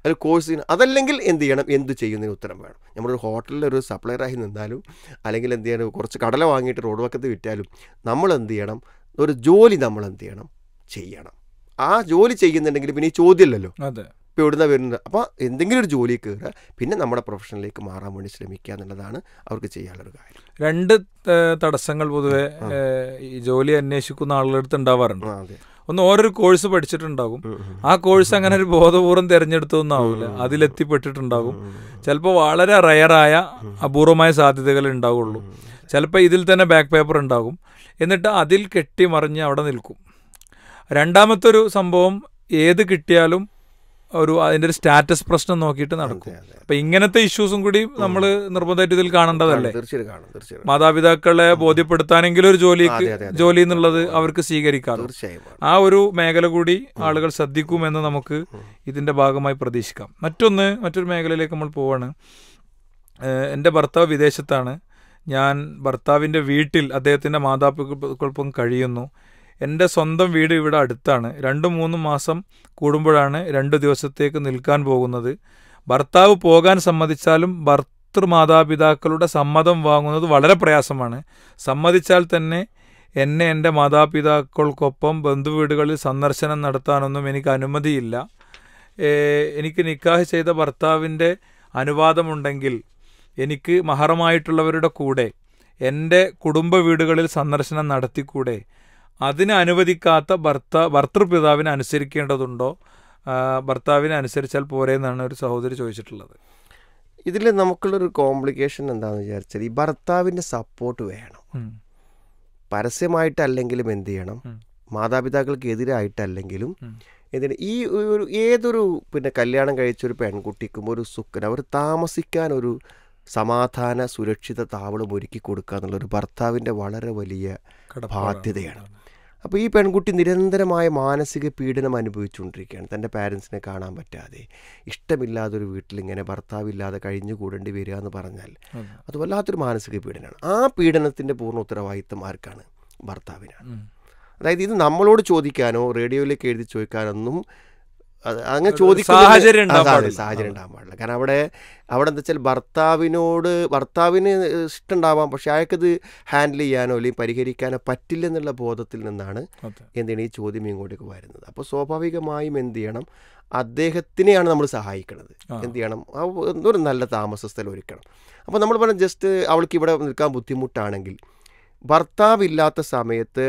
അതിൽ കോഴ്സ് അതല്ലെങ്കിൽ എന്ത് ചെയ്യണം എന്ത് ചെയ്യുന്നതിന് ഉത്തരം വേണം നമ്മളൊരു ഹോട്ടലിൽ ഒരു സപ്ലയറായി നിന്നാലും അല്ലെങ്കിൽ എന്ത് ചെയ്യണം കുറച്ച് കടല വാങ്ങിയിട്ട് റോഡ് വക്കത്ത് വിറ്റാലും നമ്മൾ എന്ത് ചെയ്യണം ഒരു ജോലി നമ്മൾ എന്ത് ചെയ്യണം ചെയ്യണം ആ ജോലി ചെയ്യുന്നുണ്ടെങ്കിൽ പിന്നെ ഈ ചോദ്യമില്ലല്ലോ ഇപ്പോൾ എവിടുന്ന വരുന്നത് അപ്പോൾ എന്തെങ്കിലും ഒരു ജോലി കയറുക പിന്നെ നമ്മുടെ പ്രൊഫഷനിലേക്ക് മാറാൻ വേണ്ടി ശ്രമിക്കുക എന്നുള്ളതാണ് അവർക്ക് ചെയ്യാനുള്ളൊരു കാര്യം രണ്ട് തടസ്സങ്ങൾ പൊതുവെ ഈ ജോലി അന്വേഷിക്കുന്ന ആളുടെ അടുത്ത് ഉണ്ടാവാറുണ്ട് ഒന്ന് ഓരോ കോഴ്സ് പഠിച്ചിട്ടുണ്ടാകും ആ കോഴ്സ് അങ്ങനെ ഒരു ബോധപൂർവ്വം തിരഞ്ഞെടുത്തൊന്നും ആവില്ല അതിലെത്തിപ്പെട്ടിട്ടുണ്ടാകും ചിലപ്പോൾ വളരെ റയറായ അപൂർവമായ സാധ്യതകൾ ഉണ്ടാവുള്ളൂ ചിലപ്പോൾ ഇതിൽ തന്നെ ബാക്ക് പേപ്പർ ഉണ്ടാകും എന്നിട്ട് അതിൽ കെട്ടിമറിഞ്ഞ് അവിടെ നിൽക്കും രണ്ടാമത്തെ ഒരു സംഭവം ഏത് കിട്ടിയാലും ഒരു അതിൻ്റെ ഒരു സ്റ്റാറ്റസ് പ്രശ്നം നോക്കിയിട്ട് നടക്കും അപ്പം ഇങ്ങനത്തെ ഇഷ്യൂസും കൂടി നമ്മൾ നിർബന്ധമായിട്ട് ഇതിൽ കാണേണ്ടതല്ലേ തീർച്ചയായും മാതാപിതാക്കളെ ബോധ്യപ്പെടുത്താനെങ്കിലും ഒരു ജോലിക്ക് ജോലി എന്നുള്ളത് അവർക്ക് സ്വീകരിക്കാം ആ ഒരു മേഖല കൂടി ആളുകൾ ശ്രദ്ധിക്കുമെന്ന് നമുക്ക് ഇതിൻ്റെ ഭാഗമായി പ്രതീക്ഷിക്കാം മറ്റൊന്ന് മറ്റൊരു മേഖലയിലേക്ക് നമ്മൾ പോവാണ് എൻ്റെ ഭർത്താവ് വിദേശത്താണ് ഞാൻ ഭർത്താവിൻ്റെ വീട്ടിൽ അദ്ദേഹത്തിൻ്റെ മാതാപിതാക്കൾക്കൊപ്പം കഴിയുന്നു എൻ്റെ സ്വന്തം വീട് ഇവിടെ അടുത്താണ് രണ്ട് മൂന്ന് മാസം കൂടുമ്പോഴാണ് രണ്ട് ദിവസത്തേക്ക് നിൽക്കാൻ പോകുന്നത് ഭർത്താവ് പോകാൻ സമ്മതിച്ചാലും ഭർത്തൃമാതാപിതാക്കളുടെ സമ്മതം വാങ്ങുന്നത് വളരെ പ്രയാസമാണ് സമ്മതിച്ചാൽ തന്നെ എന്നെ എൻ്റെ മാതാപിതാക്കൾക്കൊപ്പം ബന്ധുവീടുകളിൽ സന്ദർശനം നടത്താനൊന്നും എനിക്ക് അനുമതിയില്ല എനിക്ക് നിക്കാഹ് ചെയ്ത ഭർത്താവിൻ്റെ അനുവാദമുണ്ടെങ്കിൽ എനിക്ക് മഹറമായിട്ടുള്ളവരുടെ കൂടെ എൻ്റെ കുടുംബ വീടുകളിൽ സന്ദർശനം നടത്തിക്കൂടെ അതിനെ അനുവദിക്കാത്ത ഭർത്ത ഭർത്തൃപിതാവിനെ അനുസരിക്കേണ്ടതുണ്ടോ ഭർത്താവിനെ അനുസരിച്ചാൽ പോരെ എന്നാണ് ഒരു സഹോദരി ചോദിച്ചിട്ടുള്ളത് ഇതിൽ നമുക്കുള്ളൊരു കോംപ്ലിക്കേഷൻ എന്താണെന്ന് വിചാരിച്ചാൽ ഈ ഭർത്താവിൻ്റെ സപ്പോർട്ട് വേണം പരസ്യമായിട്ടല്ലെങ്കിലും എന്ത് ചെയ്യണം മാതാപിതാക്കൾക്ക് എതിരായിട്ടല്ലെങ്കിലും എന്തിനാ ഈ ഒരു ഏതൊരു പിന്നെ കല്യാണം കഴിച്ചൊരു പെൺകുട്ടിക്കും ഒരു സുഖന അവർ താമസിക്കാൻ ഒരു സമാധാന സുരക്ഷിത താവളം ഒരുക്കി കൊടുക്കുക എന്നുള്ളൊരു ഭർത്താവിൻ്റെ വളരെ വലിയ ബാധ്യതയാണ് അപ്പോൾ ഈ പെൺകുട്ടി നിരന്തരമായ മാനസിക പീഡനം അനുഭവിച്ചുകൊണ്ടിരിക്കുകയാണ് തൻ്റെ പാരൻസിനെ കാണാൻ പറ്റാതെ ഇഷ്ടമില്ലാതൊരു വീട്ടിൽ ഇങ്ങനെ ഭർത്താവില്ലാതെ കൂടേണ്ടി വരിക എന്ന് പറഞ്ഞാൽ അത് വല്ലാത്തൊരു മാനസിക പീഡനമാണ് ആ പീഡനത്തിൻ്റെ പൂർണ്ണ ഉത്തരവാദിത്തം ആർക്കാണ് ഭർത്താവിനാണ് അതായത് ഇത് നമ്മളോട് ചോദിക്കാനോ റേഡിയോയിലേക്ക് എഴുതി ചോദിക്കാനൊന്നും അങ്ങനെ ചോദിക്കുന്ന സാഹചര്യം ഉണ്ടാകാൻ പാടില്ല കാരണം അവിടെ അവിടെ എന്താ വെച്ചാൽ ഭർത്താവിനോട് ഭർത്താവിന് ഇഷ്ടമുണ്ടാവാം പക്ഷെ അയാൾക്കത് ഹാൻഡിൽ ചെയ്യാനോ അല്ലെങ്കിൽ പരിഹരിക്കാനോ പറ്റില്ല എന്നുള്ള ബോധത്തിൽ നിന്നാണ് എന്താണ് ഈ ചോദ്യം ഇങ്ങോട്ടേക്ക് വരുന്നത് അപ്പോൾ സ്വാഭാവികമായും എന്ത് ചെയ്യണം അദ്ദേഹത്തിനെയാണ് നമ്മൾ സഹായിക്കുന്നത് എന്ത് ചെയ്യണം ഒരു നല്ല താമസ സ്ഥലം ഒരുക്കണം അപ്പോൾ നമ്മൾ പറഞ്ഞ ജസ്റ്റ് അവൾക്ക് ഇവിടെ നിൽക്കാൻ ബുദ്ധിമുട്ടാണെങ്കിൽ ഭർത്താവില്ലാത്ത സമയത്ത്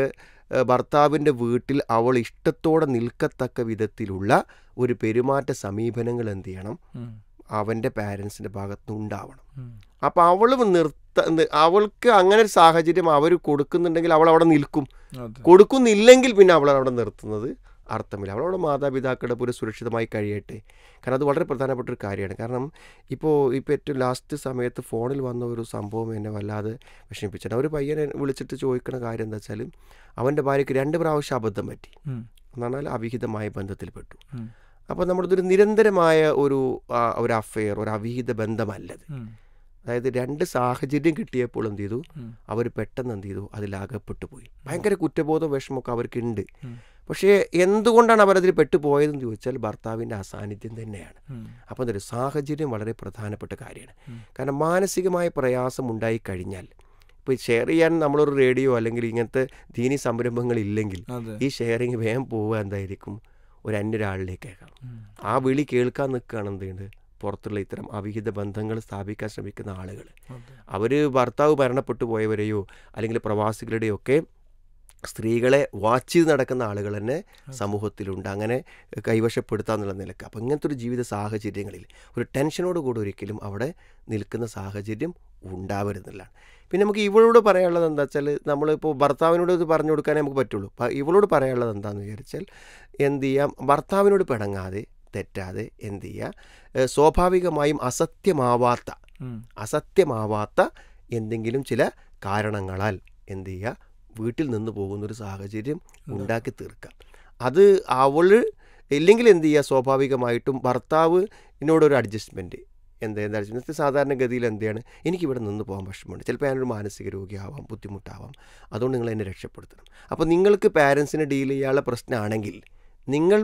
ഭർത്താവിൻ്റെ വീട്ടിൽ അവൾ ഇഷ്ടത്തോടെ നിൽക്കത്തക്ക വിധത്തിലുള്ള ഒരു പെരുമാറ്റ സമീപനങ്ങൾ എന്ത് ചെയ്യണം അവൻ്റെ പാരൻസിൻ്റെ ഭാഗത്തുനിന്ന് ഉണ്ടാവണം അപ്പം അവൾ നിർത്ത അവൾക്ക് അങ്ങനെ ഒരു സാഹചര്യം അവർ കൊടുക്കുന്നുണ്ടെങ്കിൽ അവൾ അവിടെ നിൽക്കും കൊടുക്കുന്നില്ലെങ്കിൽ പിന്നെ അവൾ അവിടെ നിർത്തുന്നത് അർത്ഥമില്ല അവളവിടെ മാതാപിതാക്കളുടെ പോലും സുരക്ഷിതമായി കഴിയട്ടെ കാരണം അത് വളരെ പ്രധാനപ്പെട്ട ഒരു കാര്യമാണ് കാരണം ഇപ്പോൾ ഇപ്പോൾ ഏറ്റവും ലാസ്റ്റ് സമയത്ത് ഫോണിൽ വന്ന ഒരു സംഭവം എന്നെ വല്ലാതെ വിഷമിപ്പിച്ചാണ് ഒരു പയ്യനെ വിളിച്ചിട്ട് ചോദിക്കുന്ന കാര്യം എന്താ വെച്ചാൽ അവൻ്റെ ഭാര്യയ്ക്ക് രണ്ട് പ്രാവശ്യം അബദ്ധം പറ്റി എന്ന് പറഞ്ഞാൽ അവിഹിതമായ ബന്ധത്തിൽപ്പെട്ടു അപ്പോൾ നമ്മളിതൊരു നിരന്തരമായ ഒരു ഒരു അഫെയർ ഒരു അവിഹിത ബന്ധമല്ലത് അതായത് രണ്ട് സാഹചര്യം കിട്ടിയപ്പോൾ എന്ത് ചെയ്തു അവർ പെട്ടെന്ന് എന്ത് ചെയ്തു അതിലാകപ്പെട്ടു പോയി ഭയങ്കര കുറ്റബോധം വിഷമമൊക്കെ അവർക്കുണ്ട് പക്ഷേ എന്തുകൊണ്ടാണ് അവരതിൽ പെട്ടുപോയതെന്ന് ചോദിച്ചാൽ ഭർത്താവിൻ്റെ അസാന്നിധ്യം തന്നെയാണ് അപ്പോൾ എന്തൊരു സാഹചര്യം വളരെ പ്രധാനപ്പെട്ട കാര്യമാണ് കാരണം മാനസികമായ പ്രയാസം ഉണ്ടായി കഴിഞ്ഞാൽ ഇപ്പോൾ ഷെയർ ചെയ്യാൻ നമ്മളൊരു റേഡിയോ അല്ലെങ്കിൽ ഇങ്ങനത്തെ ദീനി സംരംഭങ്ങൾ ഇല്ലെങ്കിൽ ഈ ഷെയറിങ് വേഗം പോവുക എന്തായിരിക്കും ഒരു അന്യൊരാളിലേക്കേക്കാം ആ വിളി കേൾക്കാൻ നിൽക്കുകയാണ് എന്തുണ്ട് പുറത്തുള്ള ഇത്തരം അവിഹിത ബന്ധങ്ങൾ സ്ഥാപിക്കാൻ ശ്രമിക്കുന്ന ആളുകൾ അവർ ഭർത്താവ് മരണപ്പെട്ടു പോയവരെയോ അല്ലെങ്കിൽ പ്രവാസികളുടെയോ ഒക്കെ സ്ത്രീകളെ വാച്ച് ചെയ്ത് നടക്കുന്ന ആളുകൾ തന്നെ സമൂഹത്തിലുണ്ട് അങ്ങനെ കൈവശപ്പെടുത്താന്നുള്ള നിലക്ക് അപ്പം ഇങ്ങനത്തെ ഒരു ജീവിത സാഹചര്യങ്ങളിൽ ഒരു ടെൻഷനോട് കൂടി ഒരിക്കലും അവിടെ നിൽക്കുന്ന സാഹചര്യം ഉണ്ടാവരുന്നില്ലാണ് പിന്നെ നമുക്ക് ഇവളോട് പറയാനുള്ളത് എന്താ വെച്ചാൽ നമ്മളിപ്പോൾ ഭർത്താവിനോട് ഇത് പറഞ്ഞു കൊടുക്കാനേ നമുക്ക് പറ്റുള്ളൂ ഇവളോട് പറയാനുള്ളത് എന്താണെന്ന് വിചാരിച്ചാൽ എന്ത് ചെയ്യാം ഭർത്താവിനോട് പിണങ്ങാതെ തെറ്റാതെ എന്ത് ചെയ്യുക സ്വാഭാവികമായും അസത്യമാവാത്ത അസത്യമാവാത്ത എന്തെങ്കിലും ചില കാരണങ്ങളാൽ എന്ത് ചെയ്യുക വീട്ടിൽ നിന്ന് പോകുന്നൊരു സാഹചര്യം ഉണ്ടാക്കി തീർക്കുക അത് അവൾ ഇല്ലെങ്കിൽ എന്ത് ചെയ്യുക സ്വാഭാവികമായിട്ടും ഭർത്താവ് എന്നോടൊരു അഡ്ജസ്റ്റ്മെൻറ്റ് എന്താ എന്താ അഡ്ജസ്റ്റ്മെൻറ്റ് സാധാരണഗതിയിൽ എന്തെയാണ് എനിക്കിവിടെ നിന്ന് പോകാൻ വിഷമമുണ്ട് ചിലപ്പോൾ ഞാനൊരു മാനസിക രോഗിയാവാം ബുദ്ധിമുട്ടാവാം അതുകൊണ്ട് നിങ്ങൾ എന്നെ രക്ഷപ്പെടുത്തണം അപ്പോൾ നിങ്ങൾക്ക് പാരൻസിനെ ഡീൽ ചെയ്യാനുള്ള പ്രശ്നമാണെങ്കിൽ നിങ്ങൾ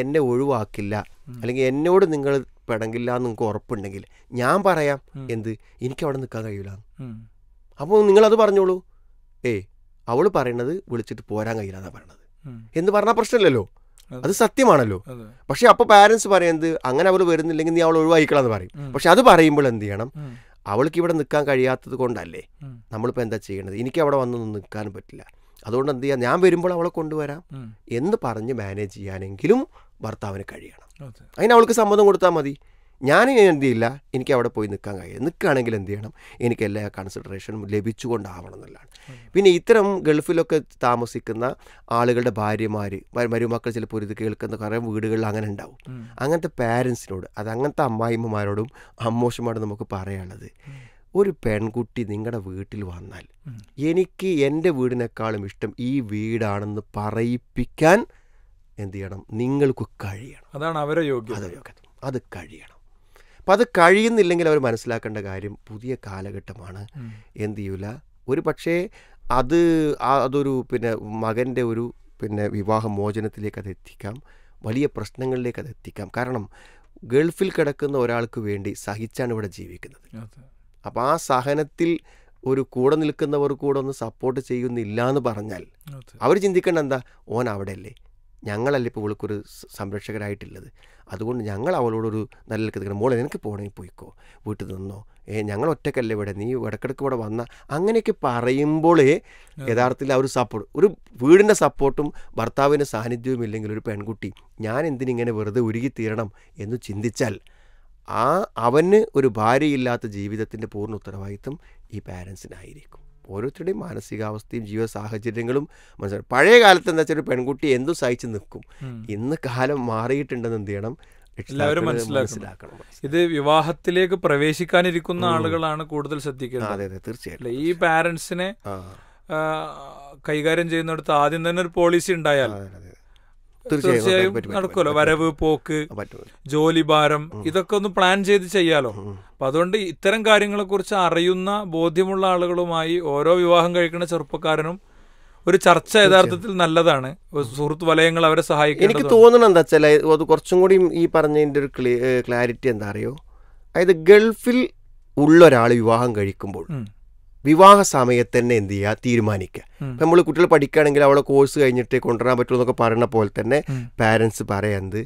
എന്നെ ഒഴിവാക്കില്ല അല്ലെങ്കിൽ എന്നോട് നിങ്ങൾ പെടങ്കില്ല എന്ന് നിങ്ങൾക്ക് ഉറപ്പുണ്ടെങ്കിൽ ഞാൻ പറയാം എന്ത് എനിക്ക് അവിടെ നിൽക്കാൻ കഴിയില്ല അപ്പോൾ നിങ്ങളത് പറഞ്ഞോളൂ ഏയ് അവൾ പറയണത് വിളിച്ചിട്ട് പോരാൻ കഴിയില്ല എന്നാ പറയണത് എന്ന് പറഞ്ഞാൽ പ്രശ്നമില്ലല്ലോ അത് സത്യമാണല്ലോ പക്ഷെ അപ്പോൾ പാരന്റ്സ് പറയുന്നത് അങ്ങനെ അവൾ വരുന്നില്ലെങ്കിൽ നീ അവൾ ഒഴിവായിക്കണം എന്ന് പറയും പക്ഷെ അത് പറയുമ്പോൾ എന്ത് ചെയ്യണം അവൾക്ക് ഇവിടെ നിൽക്കാൻ കഴിയാത്തത് കൊണ്ടല്ലേ നമ്മളിപ്പോൾ എന്താ ചെയ്യണത് എനിക്ക് അവിടെ വന്ന് നിൽക്കാനും പറ്റില്ല അതുകൊണ്ട് എന്ത് ചെയ്യാം ഞാൻ വരുമ്പോൾ അവളെ കൊണ്ടുവരാം എന്ന് പറഞ്ഞ് മാനേജ് ചെയ്യാനെങ്കിലും ഭർത്താവിന് കഴിയണം അതിന് അവൾക്ക് സമ്മതം കൊടുത്താൽ മതി ഞാൻ എന്ത് ചെയ്യില്ല എനിക്ക് അവിടെ പോയി നിൽക്കാൻ കഴിയും നിൽക്കുകയാണെങ്കിൽ എന്ത് ചെയ്യണം എനിക്ക് എല്ലാ കൺസിഡറേഷനും ലഭിച്ചുകൊണ്ടാവണം എന്നുള്ളതാണ് പിന്നെ ഇത്തരം ഗൾഫിലൊക്കെ താമസിക്കുന്ന ആളുകളുടെ ഭാര്യമാർ മരുമക്കൾ ചിലപ്പോൾ ഇത് കേൾക്കുന്ന കുറേ വീടുകളിൽ അങ്ങനെ ഉണ്ടാവും അങ്ങനത്തെ പാരൻസിനോട് അത് അങ്ങനത്തെ അമ്മായിമ്മമാരോടും അമ്മോശമാരോടും നമുക്ക് പറയാനുള്ളത് ഒരു പെൺകുട്ടി നിങ്ങളുടെ വീട്ടിൽ വന്നാൽ എനിക്ക് എൻ്റെ വീടിനേക്കാളും ഇഷ്ടം ഈ വീടാണെന്ന് പറയിപ്പിക്കാൻ എന്ത് ചെയ്യണം നിങ്ങൾക്ക് കഴിയണം അതാണ് അവരെ യോഗ്യത യോഗ്യത അത് കഴിയണം അപ്പം അത് കഴിയുന്നില്ലെങ്കിൽ അവർ മനസ്സിലാക്കേണ്ട കാര്യം പുതിയ കാലഘട്ടമാണ് എന്ത് ചെയ്യൂല ഒരു പക്ഷേ അത് അതൊരു പിന്നെ മകൻ്റെ ഒരു പിന്നെ വിവാഹമോചനത്തിലേക്ക് അത് എത്തിക്കാം വലിയ പ്രശ്നങ്ങളിലേക്ക് അത് എത്തിക്കാം കാരണം ഗൾഫിൽ കിടക്കുന്ന ഒരാൾക്ക് വേണ്ടി സഹിച്ചാണ് ഇവിടെ ജീവിക്കുന്നത് അപ്പോൾ ആ സഹനത്തിൽ ഒരു കൂടെ നിൽക്കുന്നവർ കൂടെ ഒന്ന് സപ്പോർട്ട് ചെയ്യുന്നില്ല എന്ന് പറഞ്ഞാൽ അവർ ചിന്തിക്കേണ്ട എന്താ ഓൻ അവിടെ അല്ലേ ഞങ്ങളല്ലേ ഇപ്പോൾ ഇവൾക്കൊരു സംരക്ഷകരായിട്ടുള്ളത് അതുകൊണ്ട് ഞങ്ങൾ അവളോടൊരു നല്ല നിൽക്കുന്ന മോളെ നിനക്ക് പോകണമെങ്കിൽ പോയിക്കോ വീട്ടിൽ നിന്നോ ഏ ഞങ്ങൾ ഒറ്റക്കല്ലേ ഇവിടെ നീ ഇടക്കിടക്ക് ഇവിടെ വന്ന അങ്ങനെയൊക്കെ പറയുമ്പോഴേ യഥാർത്ഥത്തിൽ ആ ഒരു സപ്പോർട്ട് ഒരു വീടിൻ്റെ സപ്പോർട്ടും ഭർത്താവിൻ്റെ സാന്നിധ്യവും ഇല്ലെങ്കിൽ ഒരു പെൺകുട്ടി ഞാൻ എന്തിനിങ്ങനെ വെറുതെ ഉരുകി തീരണം എന്ന് ചിന്തിച്ചാൽ ആ അവന് ഒരു ഭാര്യയില്ലാത്ത ജീവിതത്തിൻ്റെ പൂർണ്ണ ഉത്തരവാദിത്വം ഈ പാരൻസിനായിരിക്കും ഓരോരുത്തരുടെയും മാനസികാവസ്ഥയും ജീവിത സാഹചര്യങ്ങളും മനസ്സിലാക്കും പഴയ കാലത്ത് എന്താ വെച്ചാൽ പെൺകുട്ടി എന്തും സഹിച്ച് നിൽക്കും ഇന്ന് കാലം മാറിയിട്ടുണ്ടെന്ന് എന്ത് ചെയ്യണം എല്ലാവരും മനസ്സിലാക്കണം ഇത് വിവാഹത്തിലേക്ക് പ്രവേശിക്കാനിരിക്കുന്ന ആളുകളാണ് കൂടുതൽ ശ്രദ്ധിക്കുന്നത് അതെ അതെ തീർച്ചയായിട്ടും ഈ പാരന്റ്സിനെ കൈകാര്യം ചെയ്യുന്നിടത്ത് ആദ്യം തന്നെ ഒരു പോളിസി ഉണ്ടായാൽ തീർച്ചയായും നടക്കുമല്ലോ വരവ് പോക്ക് ജോലി ഭാരം ഇതൊക്കെ ഒന്ന് പ്ലാൻ ചെയ്ത് ചെയ്യാലോ അപ്പൊ അതുകൊണ്ട് ഇത്തരം കാര്യങ്ങളെ കുറിച്ച് അറിയുന്ന ബോധ്യമുള്ള ആളുകളുമായി ഓരോ വിവാഹം കഴിക്കുന്ന ചെറുപ്പക്കാരനും ഒരു ചർച്ച യഥാർത്ഥത്തിൽ നല്ലതാണ് സുഹൃത്ത് വലയങ്ങൾ അവരെ സഹായിക്കും എനിക്ക് തോന്നണം എന്താ വെച്ചാൽ അത് കുറച്ചും കൂടി ഈ പറഞ്ഞതിൻ്റെ ഒരു ക്ലാരിറ്റി എന്താ അറിയോ അതായത് ഗൾഫിൽ ഉള്ള ഒരാൾ വിവാഹം കഴിക്കുമ്പോൾ വിവാഹ സമയത്ത് തന്നെ എന്ത് ചെയ്യുക തീരുമാനിക്കുക നമ്മൾ കുട്ടികൾ പഠിക്കുകയാണെങ്കിൽ അവളെ കോഴ്സ് കഴിഞ്ഞിട്ട് കൊണ്ടുവരാൻ പറ്റുമോ എന്നൊക്കെ പറയുന്ന പോലെ തന്നെ പാരൻസ് പറയുന്നത്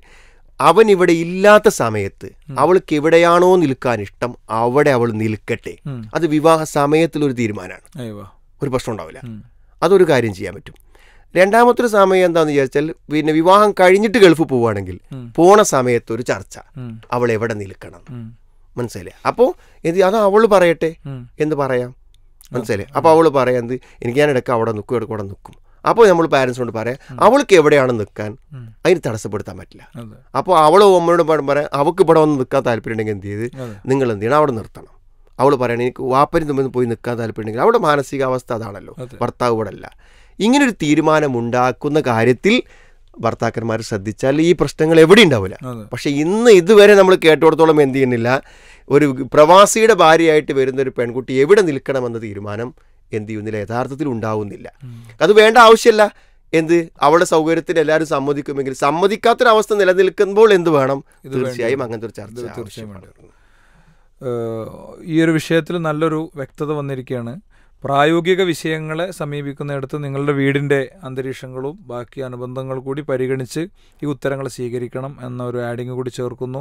അവൻ ഇവിടെ ഇല്ലാത്ത സമയത്ത് അവൾക്ക് എവിടെയാണോ നിൽക്കാൻ ഇഷ്ടം അവിടെ അവൾ നിൽക്കട്ടെ അത് വിവാഹ സമയത്തിലൊരു തീരുമാനമാണ് ഒരു പ്രശ്നം ഉണ്ടാവില്ല അതൊരു കാര്യം ചെയ്യാൻ പറ്റും രണ്ടാമത്തെ സമയം എന്താണെന്ന് വിചാരിച്ചാൽ പിന്നെ വിവാഹം കഴിഞ്ഞിട്ട് ഗൾഫ് പോവുകയാണെങ്കിൽ പോണ സമയത്ത് ഒരു ചർച്ച അവൾ എവിടെ നിൽക്കണം മനസ്സിലായി അപ്പോൾ എന്ത് അത് അവൾ പറയട്ടെ എന്ന് പറയാം മനസ്സിലെ അപ്പോൾ അവൾ പറയുന്നത് എനിക്ക് ഞാൻ ഇടയ്ക്ക് അവിടെ നിൽക്കും ഇടയ്ക്ക് അവിടെ നിൽക്കും അപ്പോൾ നമ്മൾ പാരൻസിനോട് പറയാം അവൾക്ക് എവിടെയാണ് നിൽക്കാൻ അതിന് തടസ്സപ്പെടുത്താൻ പറ്റില്ല അപ്പോൾ അവൾ അമ്മയോട് പറയാം അവൾക്ക് ഇവിടെ വന്ന് നിൽക്കാൻ താല്പര്യമുണ്ടെങ്കിൽ എന്ത് ചെയ്ത് നിങ്ങൾ എന്ത് ചെയ്യണം അവിടെ നിർത്തണം അവൾ പറയണം എനിക്ക് വാപ്പരും തുമ്പിൽ പോയി നിൽക്കാൻ താല്പര്യമുണ്ടെങ്കിൽ അവിടെ മാനസികാവസ്ഥ അതാണല്ലോ ഭർത്താവ് ഇവിടെ അല്ല ഇങ്ങനൊരു തീരുമാനം ഉണ്ടാക്കുന്ന കാര്യത്തിൽ ഭർത്താക്കന്മാർ ശ്രദ്ധിച്ചാൽ ഈ പ്രശ്നങ്ങൾ എവിടെ ഉണ്ടാവില്ല പക്ഷെ ഇന്ന് ഇതുവരെ നമ്മൾ കേട്ടോടത്തോളം എന്ത് ചെയ്യുന്നില്ല ഒരു പ്രവാസിയുടെ ഭാര്യയായിട്ട് വരുന്ന ഒരു പെൺകുട്ടി എവിടെ നിൽക്കണമെന്ന തീരുമാനം എന്ത് ചെയ്യുന്നില്ല യഥാർത്ഥത്തിൽ ഉണ്ടാവുന്നില്ല അത് വേണ്ട ആവശ്യമില്ല എന്ത് അവളുടെ സൗകര്യത്തിന് എല്ലാവരും സമ്മതിക്കുമെങ്കിൽ സമ്മതിക്കാത്തൊരവസ്ഥ നിലനിൽക്കുമ്പോൾ എന്ത് വേണം തീർച്ചയായും അങ്ങനത്തെ ഒരു ചർച്ച തീർച്ചയായും ഈ ഒരു വിഷയത്തിൽ നല്ലൊരു വ്യക്തത വന്നിരിക്കുകയാണ് പ്രായോഗിക വിഷയങ്ങളെ സമീപിക്കുന്നിടത്ത് നിങ്ങളുടെ വീടിൻ്റെ അന്തരീക്ഷങ്ങളും ബാക്കി അനുബന്ധങ്ങൾ കൂടി പരിഗണിച്ച് ഈ ഉത്തരങ്ങൾ സ്വീകരിക്കണം എന്നൊരു ആഡിങ് കൂടി ചേർക്കുന്നു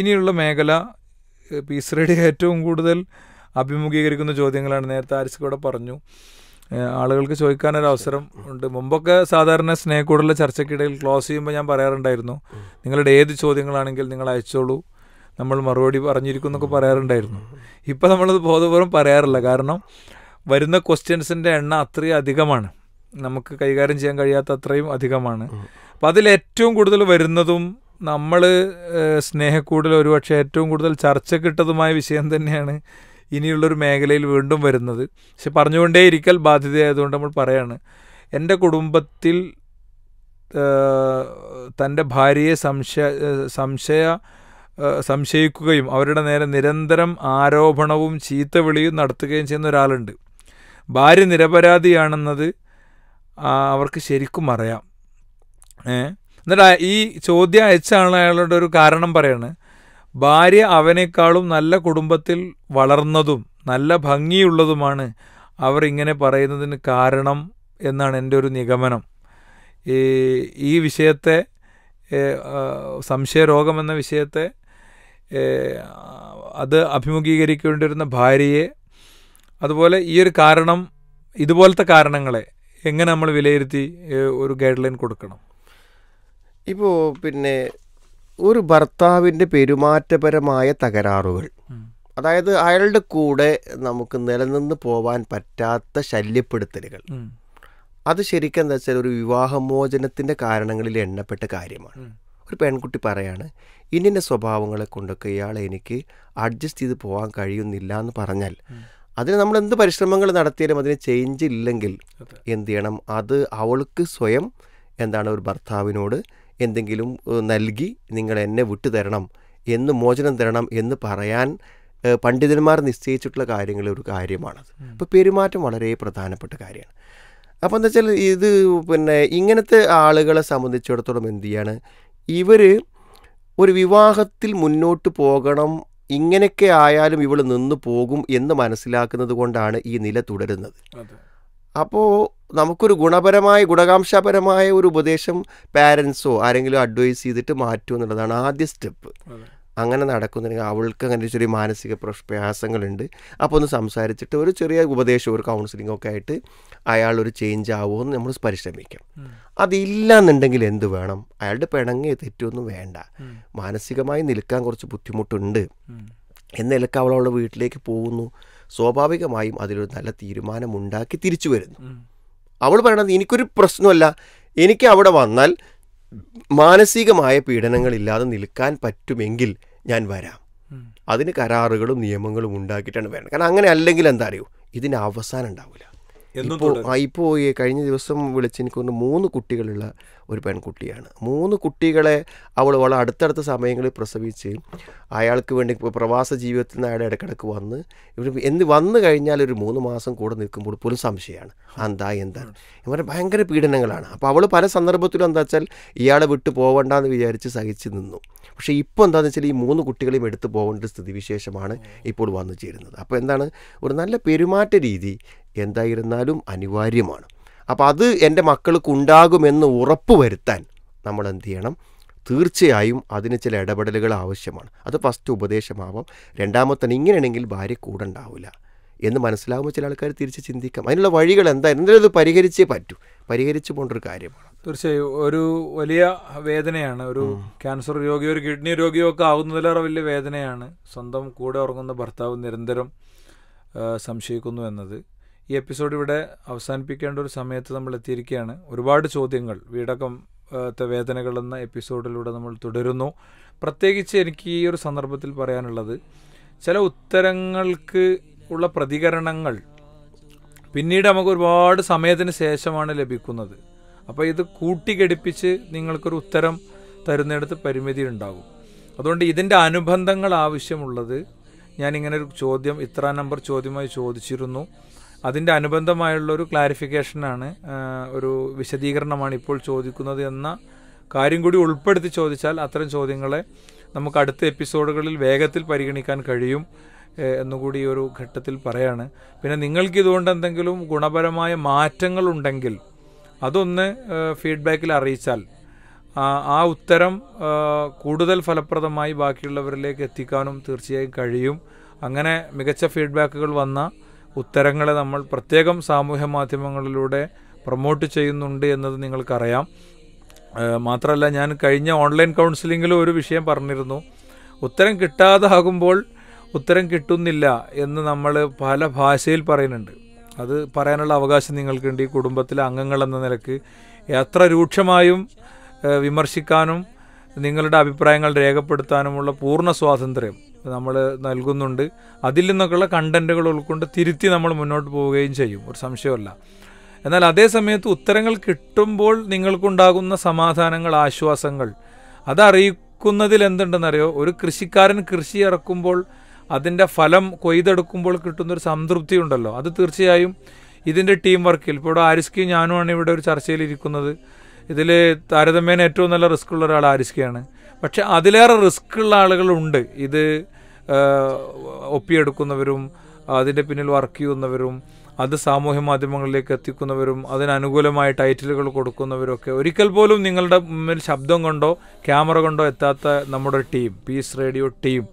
ഇനിയുള്ള മേഖല പീസ്രയുടെ ഏറ്റവും കൂടുതൽ അഭിമുഖീകരിക്കുന്ന ചോദ്യങ്ങളാണ് നേരത്തെ ആരിസ്കൂടെ പറഞ്ഞു ആളുകൾക്ക് അവസരം ഉണ്ട് മുമ്പൊക്കെ സാധാരണ സ്നേഹക്കൂടുള്ള ചർച്ചയ്ക്കിടയിൽ ക്ലോസ് ചെയ്യുമ്പോൾ ഞാൻ പറയാറുണ്ടായിരുന്നു നിങ്ങളുടെ ഏത് ചോദ്യങ്ങളാണെങ്കിൽ നിങ്ങൾ അയച്ചോളൂ നമ്മൾ മറുപടി പറഞ്ഞിരിക്കുന്നൊക്കെ പറയാറുണ്ടായിരുന്നു ഇപ്പം നമ്മളത് ബോധപൂർവ്വം പറയാറില്ല കാരണം വരുന്ന ക്വസ്റ്റ്യൻസിൻ്റെ എണ്ണ അത്രയും അധികമാണ് നമുക്ക് കൈകാര്യം ചെയ്യാൻ കഴിയാത്ത അത്രയും അധികമാണ് അപ്പോൾ അതിലേറ്റവും കൂടുതൽ വരുന്നതും നമ്മൾ സ്നേഹക്കൂടുതൽ ഒരുപക്ഷെ ഏറ്റവും കൂടുതൽ ചർച്ച കിട്ടതുമായ വിഷയം തന്നെയാണ് ഇനിയുള്ളൊരു മേഖലയിൽ വീണ്ടും വരുന്നത് പക്ഷെ പറഞ്ഞുകൊണ്ടേ ഇരിക്കൽ ബാധ്യതയായതുകൊണ്ട് നമ്മൾ പറയാണ് എൻ്റെ കുടുംബത്തിൽ തൻ്റെ ഭാര്യയെ സംശയ സംശയ സംശയിക്കുകയും അവരുടെ നേരെ നിരന്തരം ആരോപണവും ചീത്തവിളിയും നടത്തുകയും ചെയ്യുന്ന ഒരാളുണ്ട് ഭാര്യ നിരപരാധിയാണെന്നത് അവർക്ക് ശരിക്കും അറിയാം എന്നിട്ട് ഈ ചോദ്യം അയച്ചാണ് അയാളുടെ ഒരു കാരണം പറയാണ് ഭാര്യ അവനേക്കാളും നല്ല കുടുംബത്തിൽ വളർന്നതും നല്ല ഭംഗിയുള്ളതുമാണ് അവർ ഇങ്ങനെ പറയുന്നതിന് കാരണം എന്നാണ് എൻ്റെ ഒരു നിഗമനം ഈ ഈ വിഷയത്തെ സംശയരോഗം എന്ന വിഷയത്തെ അത് അഭിമുഖീകരിക്കേണ്ടിരുന്ന ഭാര്യയെ അതുപോലെ ഈ ഒരു കാരണം ഇതുപോലത്തെ കാരണങ്ങളെ എങ്ങനെ നമ്മൾ വിലയിരുത്തി ഒരു ഗൈഡ് ലൈൻ കൊടുക്കണം ഇപ്പോൾ പിന്നെ ഒരു ഭർത്താവിൻ്റെ പെരുമാറ്റപരമായ തകരാറുകൾ അതായത് അയാളുടെ കൂടെ നമുക്ക് നിലനിന്ന് പോവാൻ പറ്റാത്ത ശല്യപ്പെടുത്തലുകൾ അത് ശരിക്കും എന്താ വെച്ചാൽ ഒരു വിവാഹമോചനത്തിൻ്റെ കാരണങ്ങളിൽ എണ്ണപ്പെട്ട കാര്യമാണ് ഒരു പെൺകുട്ടി പറയാണ് ഇന്നിൻ്റെ സ്വഭാവങ്ങളെ കൊണ്ടൊക്കെ ഇയാൾ എനിക്ക് അഡ്ജസ്റ്റ് ചെയ്ത് പോകാൻ കഴിയുന്നില്ല എന്ന് പറഞ്ഞാൽ അതിന് നമ്മൾ എന്ത് പരിശ്രമങ്ങൾ നടത്തിയാലും അതിന് ചേഞ്ച് ഇല്ലെങ്കിൽ എന്ത് ചെയ്യണം അത് അവൾക്ക് സ്വയം എന്താണ് ഒരു ഭർത്താവിനോട് എന്തെങ്കിലും നൽകി നിങ്ങൾ എന്നെ വിട്ടു തരണം എന്ന് മോചനം തരണം എന്ന് പറയാൻ പണ്ഡിതന്മാർ നിശ്ചയിച്ചിട്ടുള്ള കാര്യങ്ങളിൽ ഒരു കാര്യമാണത് അപ്പോൾ പെരുമാറ്റം വളരെ പ്രധാനപ്പെട്ട കാര്യമാണ് അപ്പോൾ എന്താ വെച്ചാൽ ഇത് പിന്നെ ഇങ്ങനത്തെ ആളുകളെ സംബന്ധിച്ചിടത്തോളം എന്തു ചെയ്യാണ് ഇവർ ഒരു വിവാഹത്തിൽ മുന്നോട്ട് പോകണം ഇങ്ങനെയൊക്കെ ആയാലും ഇവൾ നിന്നു പോകും എന്ന് മനസ്സിലാക്കുന്നത് കൊണ്ടാണ് ഈ നില തുടരുന്നത് അപ്പോൾ നമുക്കൊരു ഗുണപരമായ ഗുണകാംക്ഷാപരമായ ഒരു ഉപദേശം പാരൻസോ ആരെങ്കിലും അഡ്വൈസ് ചെയ്തിട്ട് മാറ്റൂ എന്നുള്ളതാണ് ആദ്യ സ്റ്റെപ്പ് അങ്ങനെ നടക്കുന്നുണ്ടെങ്കിൽ അവൾക്ക് അങ്ങനെ ചെറിയ മാനസിക പ്രയാസങ്ങളുണ്ട് അപ്പോൾ ഒന്ന് സംസാരിച്ചിട്ട് ഒരു ചെറിയ ഉപദേശം ഒരു കൗൺസിലിംഗ് ഒക്കെ ആയിട്ട് അയാളൊരു ചേഞ്ച് ആവുമോ എന്ന് നമ്മൾ പരിശ്രമിക്കാം അതില്ല എന്നുണ്ടെങ്കിൽ എന്ത് വേണം അയാളുടെ പിണങ്ങിയ തെറ്റൊന്നും വേണ്ട മാനസികമായി നിൽക്കാൻ കുറച്ച് ബുദ്ധിമുട്ടുണ്ട് എന്ന നിലക്ക് അവൾ അവളുടെ വീട്ടിലേക്ക് പോകുന്നു സ്വാഭാവികമായും അതിലൊരു നല്ല തീരുമാനമുണ്ടാക്കി തിരിച്ചു വരുന്നു അവൾ പറയണത് എനിക്കൊരു പ്രശ്നമല്ല എനിക്ക് അവിടെ വന്നാൽ മാനസികമായ പീഡനങ്ങളില്ലാതെ നിൽക്കാൻ പറ്റുമെങ്കിൽ ഞാൻ വരാം അതിന് കരാറുകളും നിയമങ്ങളും ഉണ്ടാക്കിയിട്ടാണ് വരണം കാരണം അങ്ങനെ അല്ലെങ്കിൽ എന്താ അറിയൂ ഇതിന് അവസാനം ഉണ്ടാവില്ല ഇപ്പോൾ പോയി കഴിഞ്ഞ ദിവസം വിളിച്ച് എനിക്കൊന്ന് മൂന്ന് കുട്ടികളുള്ള ഒരു പെൺകുട്ടിയാണ് മൂന്ന് കുട്ടികളെ അവൾ വളരെ അടുത്തടുത്ത സമയങ്ങളിൽ പ്രസവിച്ച് അയാൾക്ക് വേണ്ടി പ്രവാസ ജീവിതത്തിൽ നിന്ന് അയാളുടെ ഇടയ്ക്കിടയ്ക്ക് വന്ന് ഇവർ എന്ത് വന്നു കഴിഞ്ഞാൽ ഒരു മൂന്ന് മാസം കൂടെ നിൽക്കുമ്പോൾ പോലും സംശയമാണ് എന്താ എന്താ ഇവരെ ഭയങ്കര പീഡനങ്ങളാണ് അപ്പോൾ അവൾ പല സന്ദർഭത്തിലും എന്താ വെച്ചാൽ ഇയാളെ വിട്ടു പോകണ്ടെന്ന് വിചാരിച്ച് സഹിച്ച് നിന്നു പക്ഷേ ഇപ്പോൾ എന്താണെന്ന് വെച്ചാൽ ഈ മൂന്ന് കുട്ടികളെയും എടുത്തു പോകേണ്ട സ്ഥിതിവിശേഷമാണ് ഇപ്പോൾ വന്നു ചേരുന്നത് അപ്പോൾ എന്താണ് ഒരു നല്ല പെരുമാറ്റ രീതി എന്തായിരുന്നാലും അനിവാര്യമാണ് അപ്പോൾ അത് എൻ്റെ മക്കൾക്കുണ്ടാകുമെന്ന് ഉറപ്പ് വരുത്താൻ നമ്മൾ എന്ത് ചെയ്യണം തീർച്ചയായും അതിന് ചില ഇടപെടലുകൾ ആവശ്യമാണ് അത് ഫസ്റ്റ് ഉപദേശമാവാം രണ്ടാമത്തന്നെ ഇങ്ങനെയാണെങ്കിൽ ഭാര്യ കൂടെ ഉണ്ടാവില്ല എന്ന് മനസ്സിലാവുമ്പോൾ ചില ആൾക്കാർ തിരിച്ച് ചിന്തിക്കാം അതിനുള്ള വഴികൾ എന്താ എന്തായാലും ഇത് പരിഹരിച്ചേ പറ്റൂ പരിഹരിച്ചു പോകേണ്ട ഒരു കാര്യമാണ് തീർച്ചയായും ഒരു വലിയ വേദനയാണ് ഒരു ക്യാൻസർ രോഗിയോ ഒരു കിഡ്നി രോഗിയോ ഒക്കെ ആകുന്നതിലേറെ വലിയ വേദനയാണ് സ്വന്തം കൂടെ ഉറങ്ങുന്ന ഭർത്താവ് നിരന്തരം സംശയിക്കുന്നു എന്നത് ഈ എപ്പിസോഡ് ഇവിടെ അവസാനിപ്പിക്കേണ്ട ഒരു സമയത്ത് നമ്മൾ എത്തിയിരിക്കുകയാണ് ഒരുപാട് ചോദ്യങ്ങൾ വീടകം വേദനകൾ എന്ന എപ്പിസോഡിലൂടെ നമ്മൾ തുടരുന്നു പ്രത്യേകിച്ച് എനിക്ക് ഈ ഒരു സന്ദർഭത്തിൽ പറയാനുള്ളത് ചില ഉത്തരങ്ങൾക്ക് ഉള്ള പ്രതികരണങ്ങൾ പിന്നീട് നമുക്ക് ഒരുപാട് സമയത്തിന് ശേഷമാണ് ലഭിക്കുന്നത് അപ്പോൾ ഇത് കൂട്ടിഘടിപ്പിച്ച് നിങ്ങൾക്കൊരു ഉത്തരം തരുന്നിടത്ത് പരിമിതി ഉണ്ടാകും അതുകൊണ്ട് ഇതിൻ്റെ അനുബന്ധങ്ങൾ ആവശ്യമുള്ളത് ഞാനിങ്ങനെ ഒരു ചോദ്യം ഇത്ര നമ്പർ ചോദ്യമായി ചോദിച്ചിരുന്നു അതിൻ്റെ അനുബന്ധമായുള്ള ഒരു ക്ലാരിഫിക്കേഷനാണ് ഒരു വിശദീകരണമാണ് ഇപ്പോൾ ചോദിക്കുന്നത് എന്ന കാര്യം കൂടി ഉൾപ്പെടുത്തി ചോദിച്ചാൽ അത്തരം ചോദ്യങ്ങളെ നമുക്ക് അടുത്ത എപ്പിസോഡുകളിൽ വേഗത്തിൽ പരിഗണിക്കാൻ കഴിയും എന്നുകൂടി ഒരു ഘട്ടത്തിൽ പറയാണ് പിന്നെ നിങ്ങൾക്ക് ഇതുകൊണ്ട് എന്തെങ്കിലും ഗുണപരമായ മാറ്റങ്ങളുണ്ടെങ്കിൽ അതൊന്ന് ഫീഡ്ബാക്കിൽ അറിയിച്ചാൽ ആ ഉത്തരം കൂടുതൽ ഫലപ്രദമായി ബാക്കിയുള്ളവരിലേക്ക് എത്തിക്കാനും തീർച്ചയായും കഴിയും അങ്ങനെ മികച്ച ഫീഡ്ബാക്കുകൾ വന്ന ഉത്തരങ്ങളെ നമ്മൾ പ്രത്യേകം സാമൂഹ്യ മാധ്യമങ്ങളിലൂടെ പ്രൊമോട്ട് ചെയ്യുന്നുണ്ട് എന്നത് നിങ്ങൾക്കറിയാം മാത്രമല്ല ഞാൻ കഴിഞ്ഞ ഓൺലൈൻ കൗൺസിലിങ്ങിലും ഒരു വിഷയം പറഞ്ഞിരുന്നു ഉത്തരം കിട്ടാതാകുമ്പോൾ ഉത്തരം കിട്ടുന്നില്ല എന്ന് നമ്മൾ പല ഭാഷയിൽ പറയുന്നുണ്ട് അത് പറയാനുള്ള അവകാശം നിങ്ങൾക്കുണ്ട് ഈ കുടുംബത്തിലെ അംഗങ്ങൾ എന്ന നിലക്ക് എത്ര രൂക്ഷമായും വിമർശിക്കാനും നിങ്ങളുടെ അഭിപ്രായങ്ങൾ രേഖപ്പെടുത്താനുമുള്ള പൂർണ്ണ സ്വാതന്ത്ര്യം നമ്മൾ നൽകുന്നുണ്ട് അതിൽ നിന്നൊക്കെയുള്ള കണ്ടൻറ്റുകൾ ഉൾക്കൊണ്ട് തിരുത്തി നമ്മൾ മുന്നോട്ട് പോവുകയും ചെയ്യും ഒരു സംശയമല്ല എന്നാൽ അതേ സമയത്ത് ഉത്തരങ്ങൾ കിട്ടുമ്പോൾ നിങ്ങൾക്കുണ്ടാകുന്ന സമാധാനങ്ങൾ ആശ്വാസങ്ങൾ അതറിയിക്കുന്നതിൽ എന്തുണ്ടെന്നറിയോ ഒരു കൃഷിക്കാരൻ കൃഷി ഇറക്കുമ്പോൾ അതിൻ്റെ ഫലം കൊയ്തെടുക്കുമ്പോൾ കിട്ടുന്നൊരു സംതൃപ്തി ഉണ്ടല്ലോ അത് തീർച്ചയായും ഇതിൻ്റെ ടീം വർക്കിൽ ഇപ്പോൾ ഇവിടെ ആരിസ്കയും ഞാനുമാണ് ഇവിടെ ഒരു ചർച്ചയിൽ ഇരിക്കുന്നത് ഇതിൽ താരതമ്യേന ഏറ്റവും നല്ല റിസ്ക് ഉള്ള ഒരാൾ ആരിസ്കിയാണ് പക്ഷെ അതിലേറെ റിസ്ക് ഉള്ള ആളുകളുണ്ട് ഇത് ഒപ്പിയെടുക്കുന്നവരും അതിൻ്റെ പിന്നിൽ വർക്ക് ചെയ്യുന്നവരും അത് സാമൂഹ്യ മാധ്യമങ്ങളിലേക്ക് എത്തിക്കുന്നവരും അതിനനുകൂലമായ ടൈറ്റിലുകൾ കൊടുക്കുന്നവരൊക്കെ ഒരിക്കൽ പോലും നിങ്ങളുടെ മുമ്പിൽ ശബ്ദം കൊണ്ടോ ക്യാമറ കൊണ്ടോ എത്താത്ത നമ്മുടെ ടീം പീസ് റേഡിയോ ടീം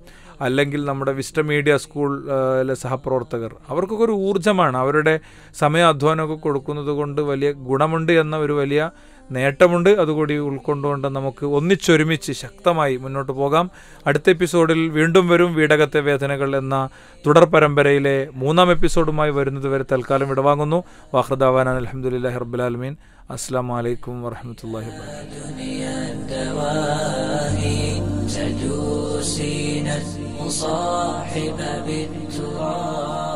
അല്ലെങ്കിൽ നമ്മുടെ വിസ്റ്റ മീഡിയ സ്കൂളിലെ സഹപ്രവർത്തകർ അവർക്കൊക്കെ ഒരു ഊർജ്ജമാണ് അവരുടെ സമയാധ്വാനമൊക്കെ കൊടുക്കുന്നത് കൊണ്ട് വലിയ ഗുണമുണ്ട് എന്ന ഒരു വലിയ നേട്ടമുണ്ട് അതുകൂടി ഉൾക്കൊണ്ടുകൊണ്ട് നമുക്ക് ഒന്നിച്ചൊരുമിച്ച് ശക്തമായി മുന്നോട്ട് പോകാം അടുത്ത എപ്പിസോഡിൽ വീണ്ടും വരും വീടകത്തെ വേദനകൾ എന്ന തുടർ പരമ്പരയിലെ മൂന്നാം എപ്പിസോഡുമായി വരുന്നതുവരെ തൽക്കാലം വിടവാങ്ങുന്നു വാഹൃദാവാനാൻ അലഹമുല്ല ഹർബുലാലമീൻ അസ്സാം വലൈക്കും വറഹമത്തല്ലാഹി وبركاته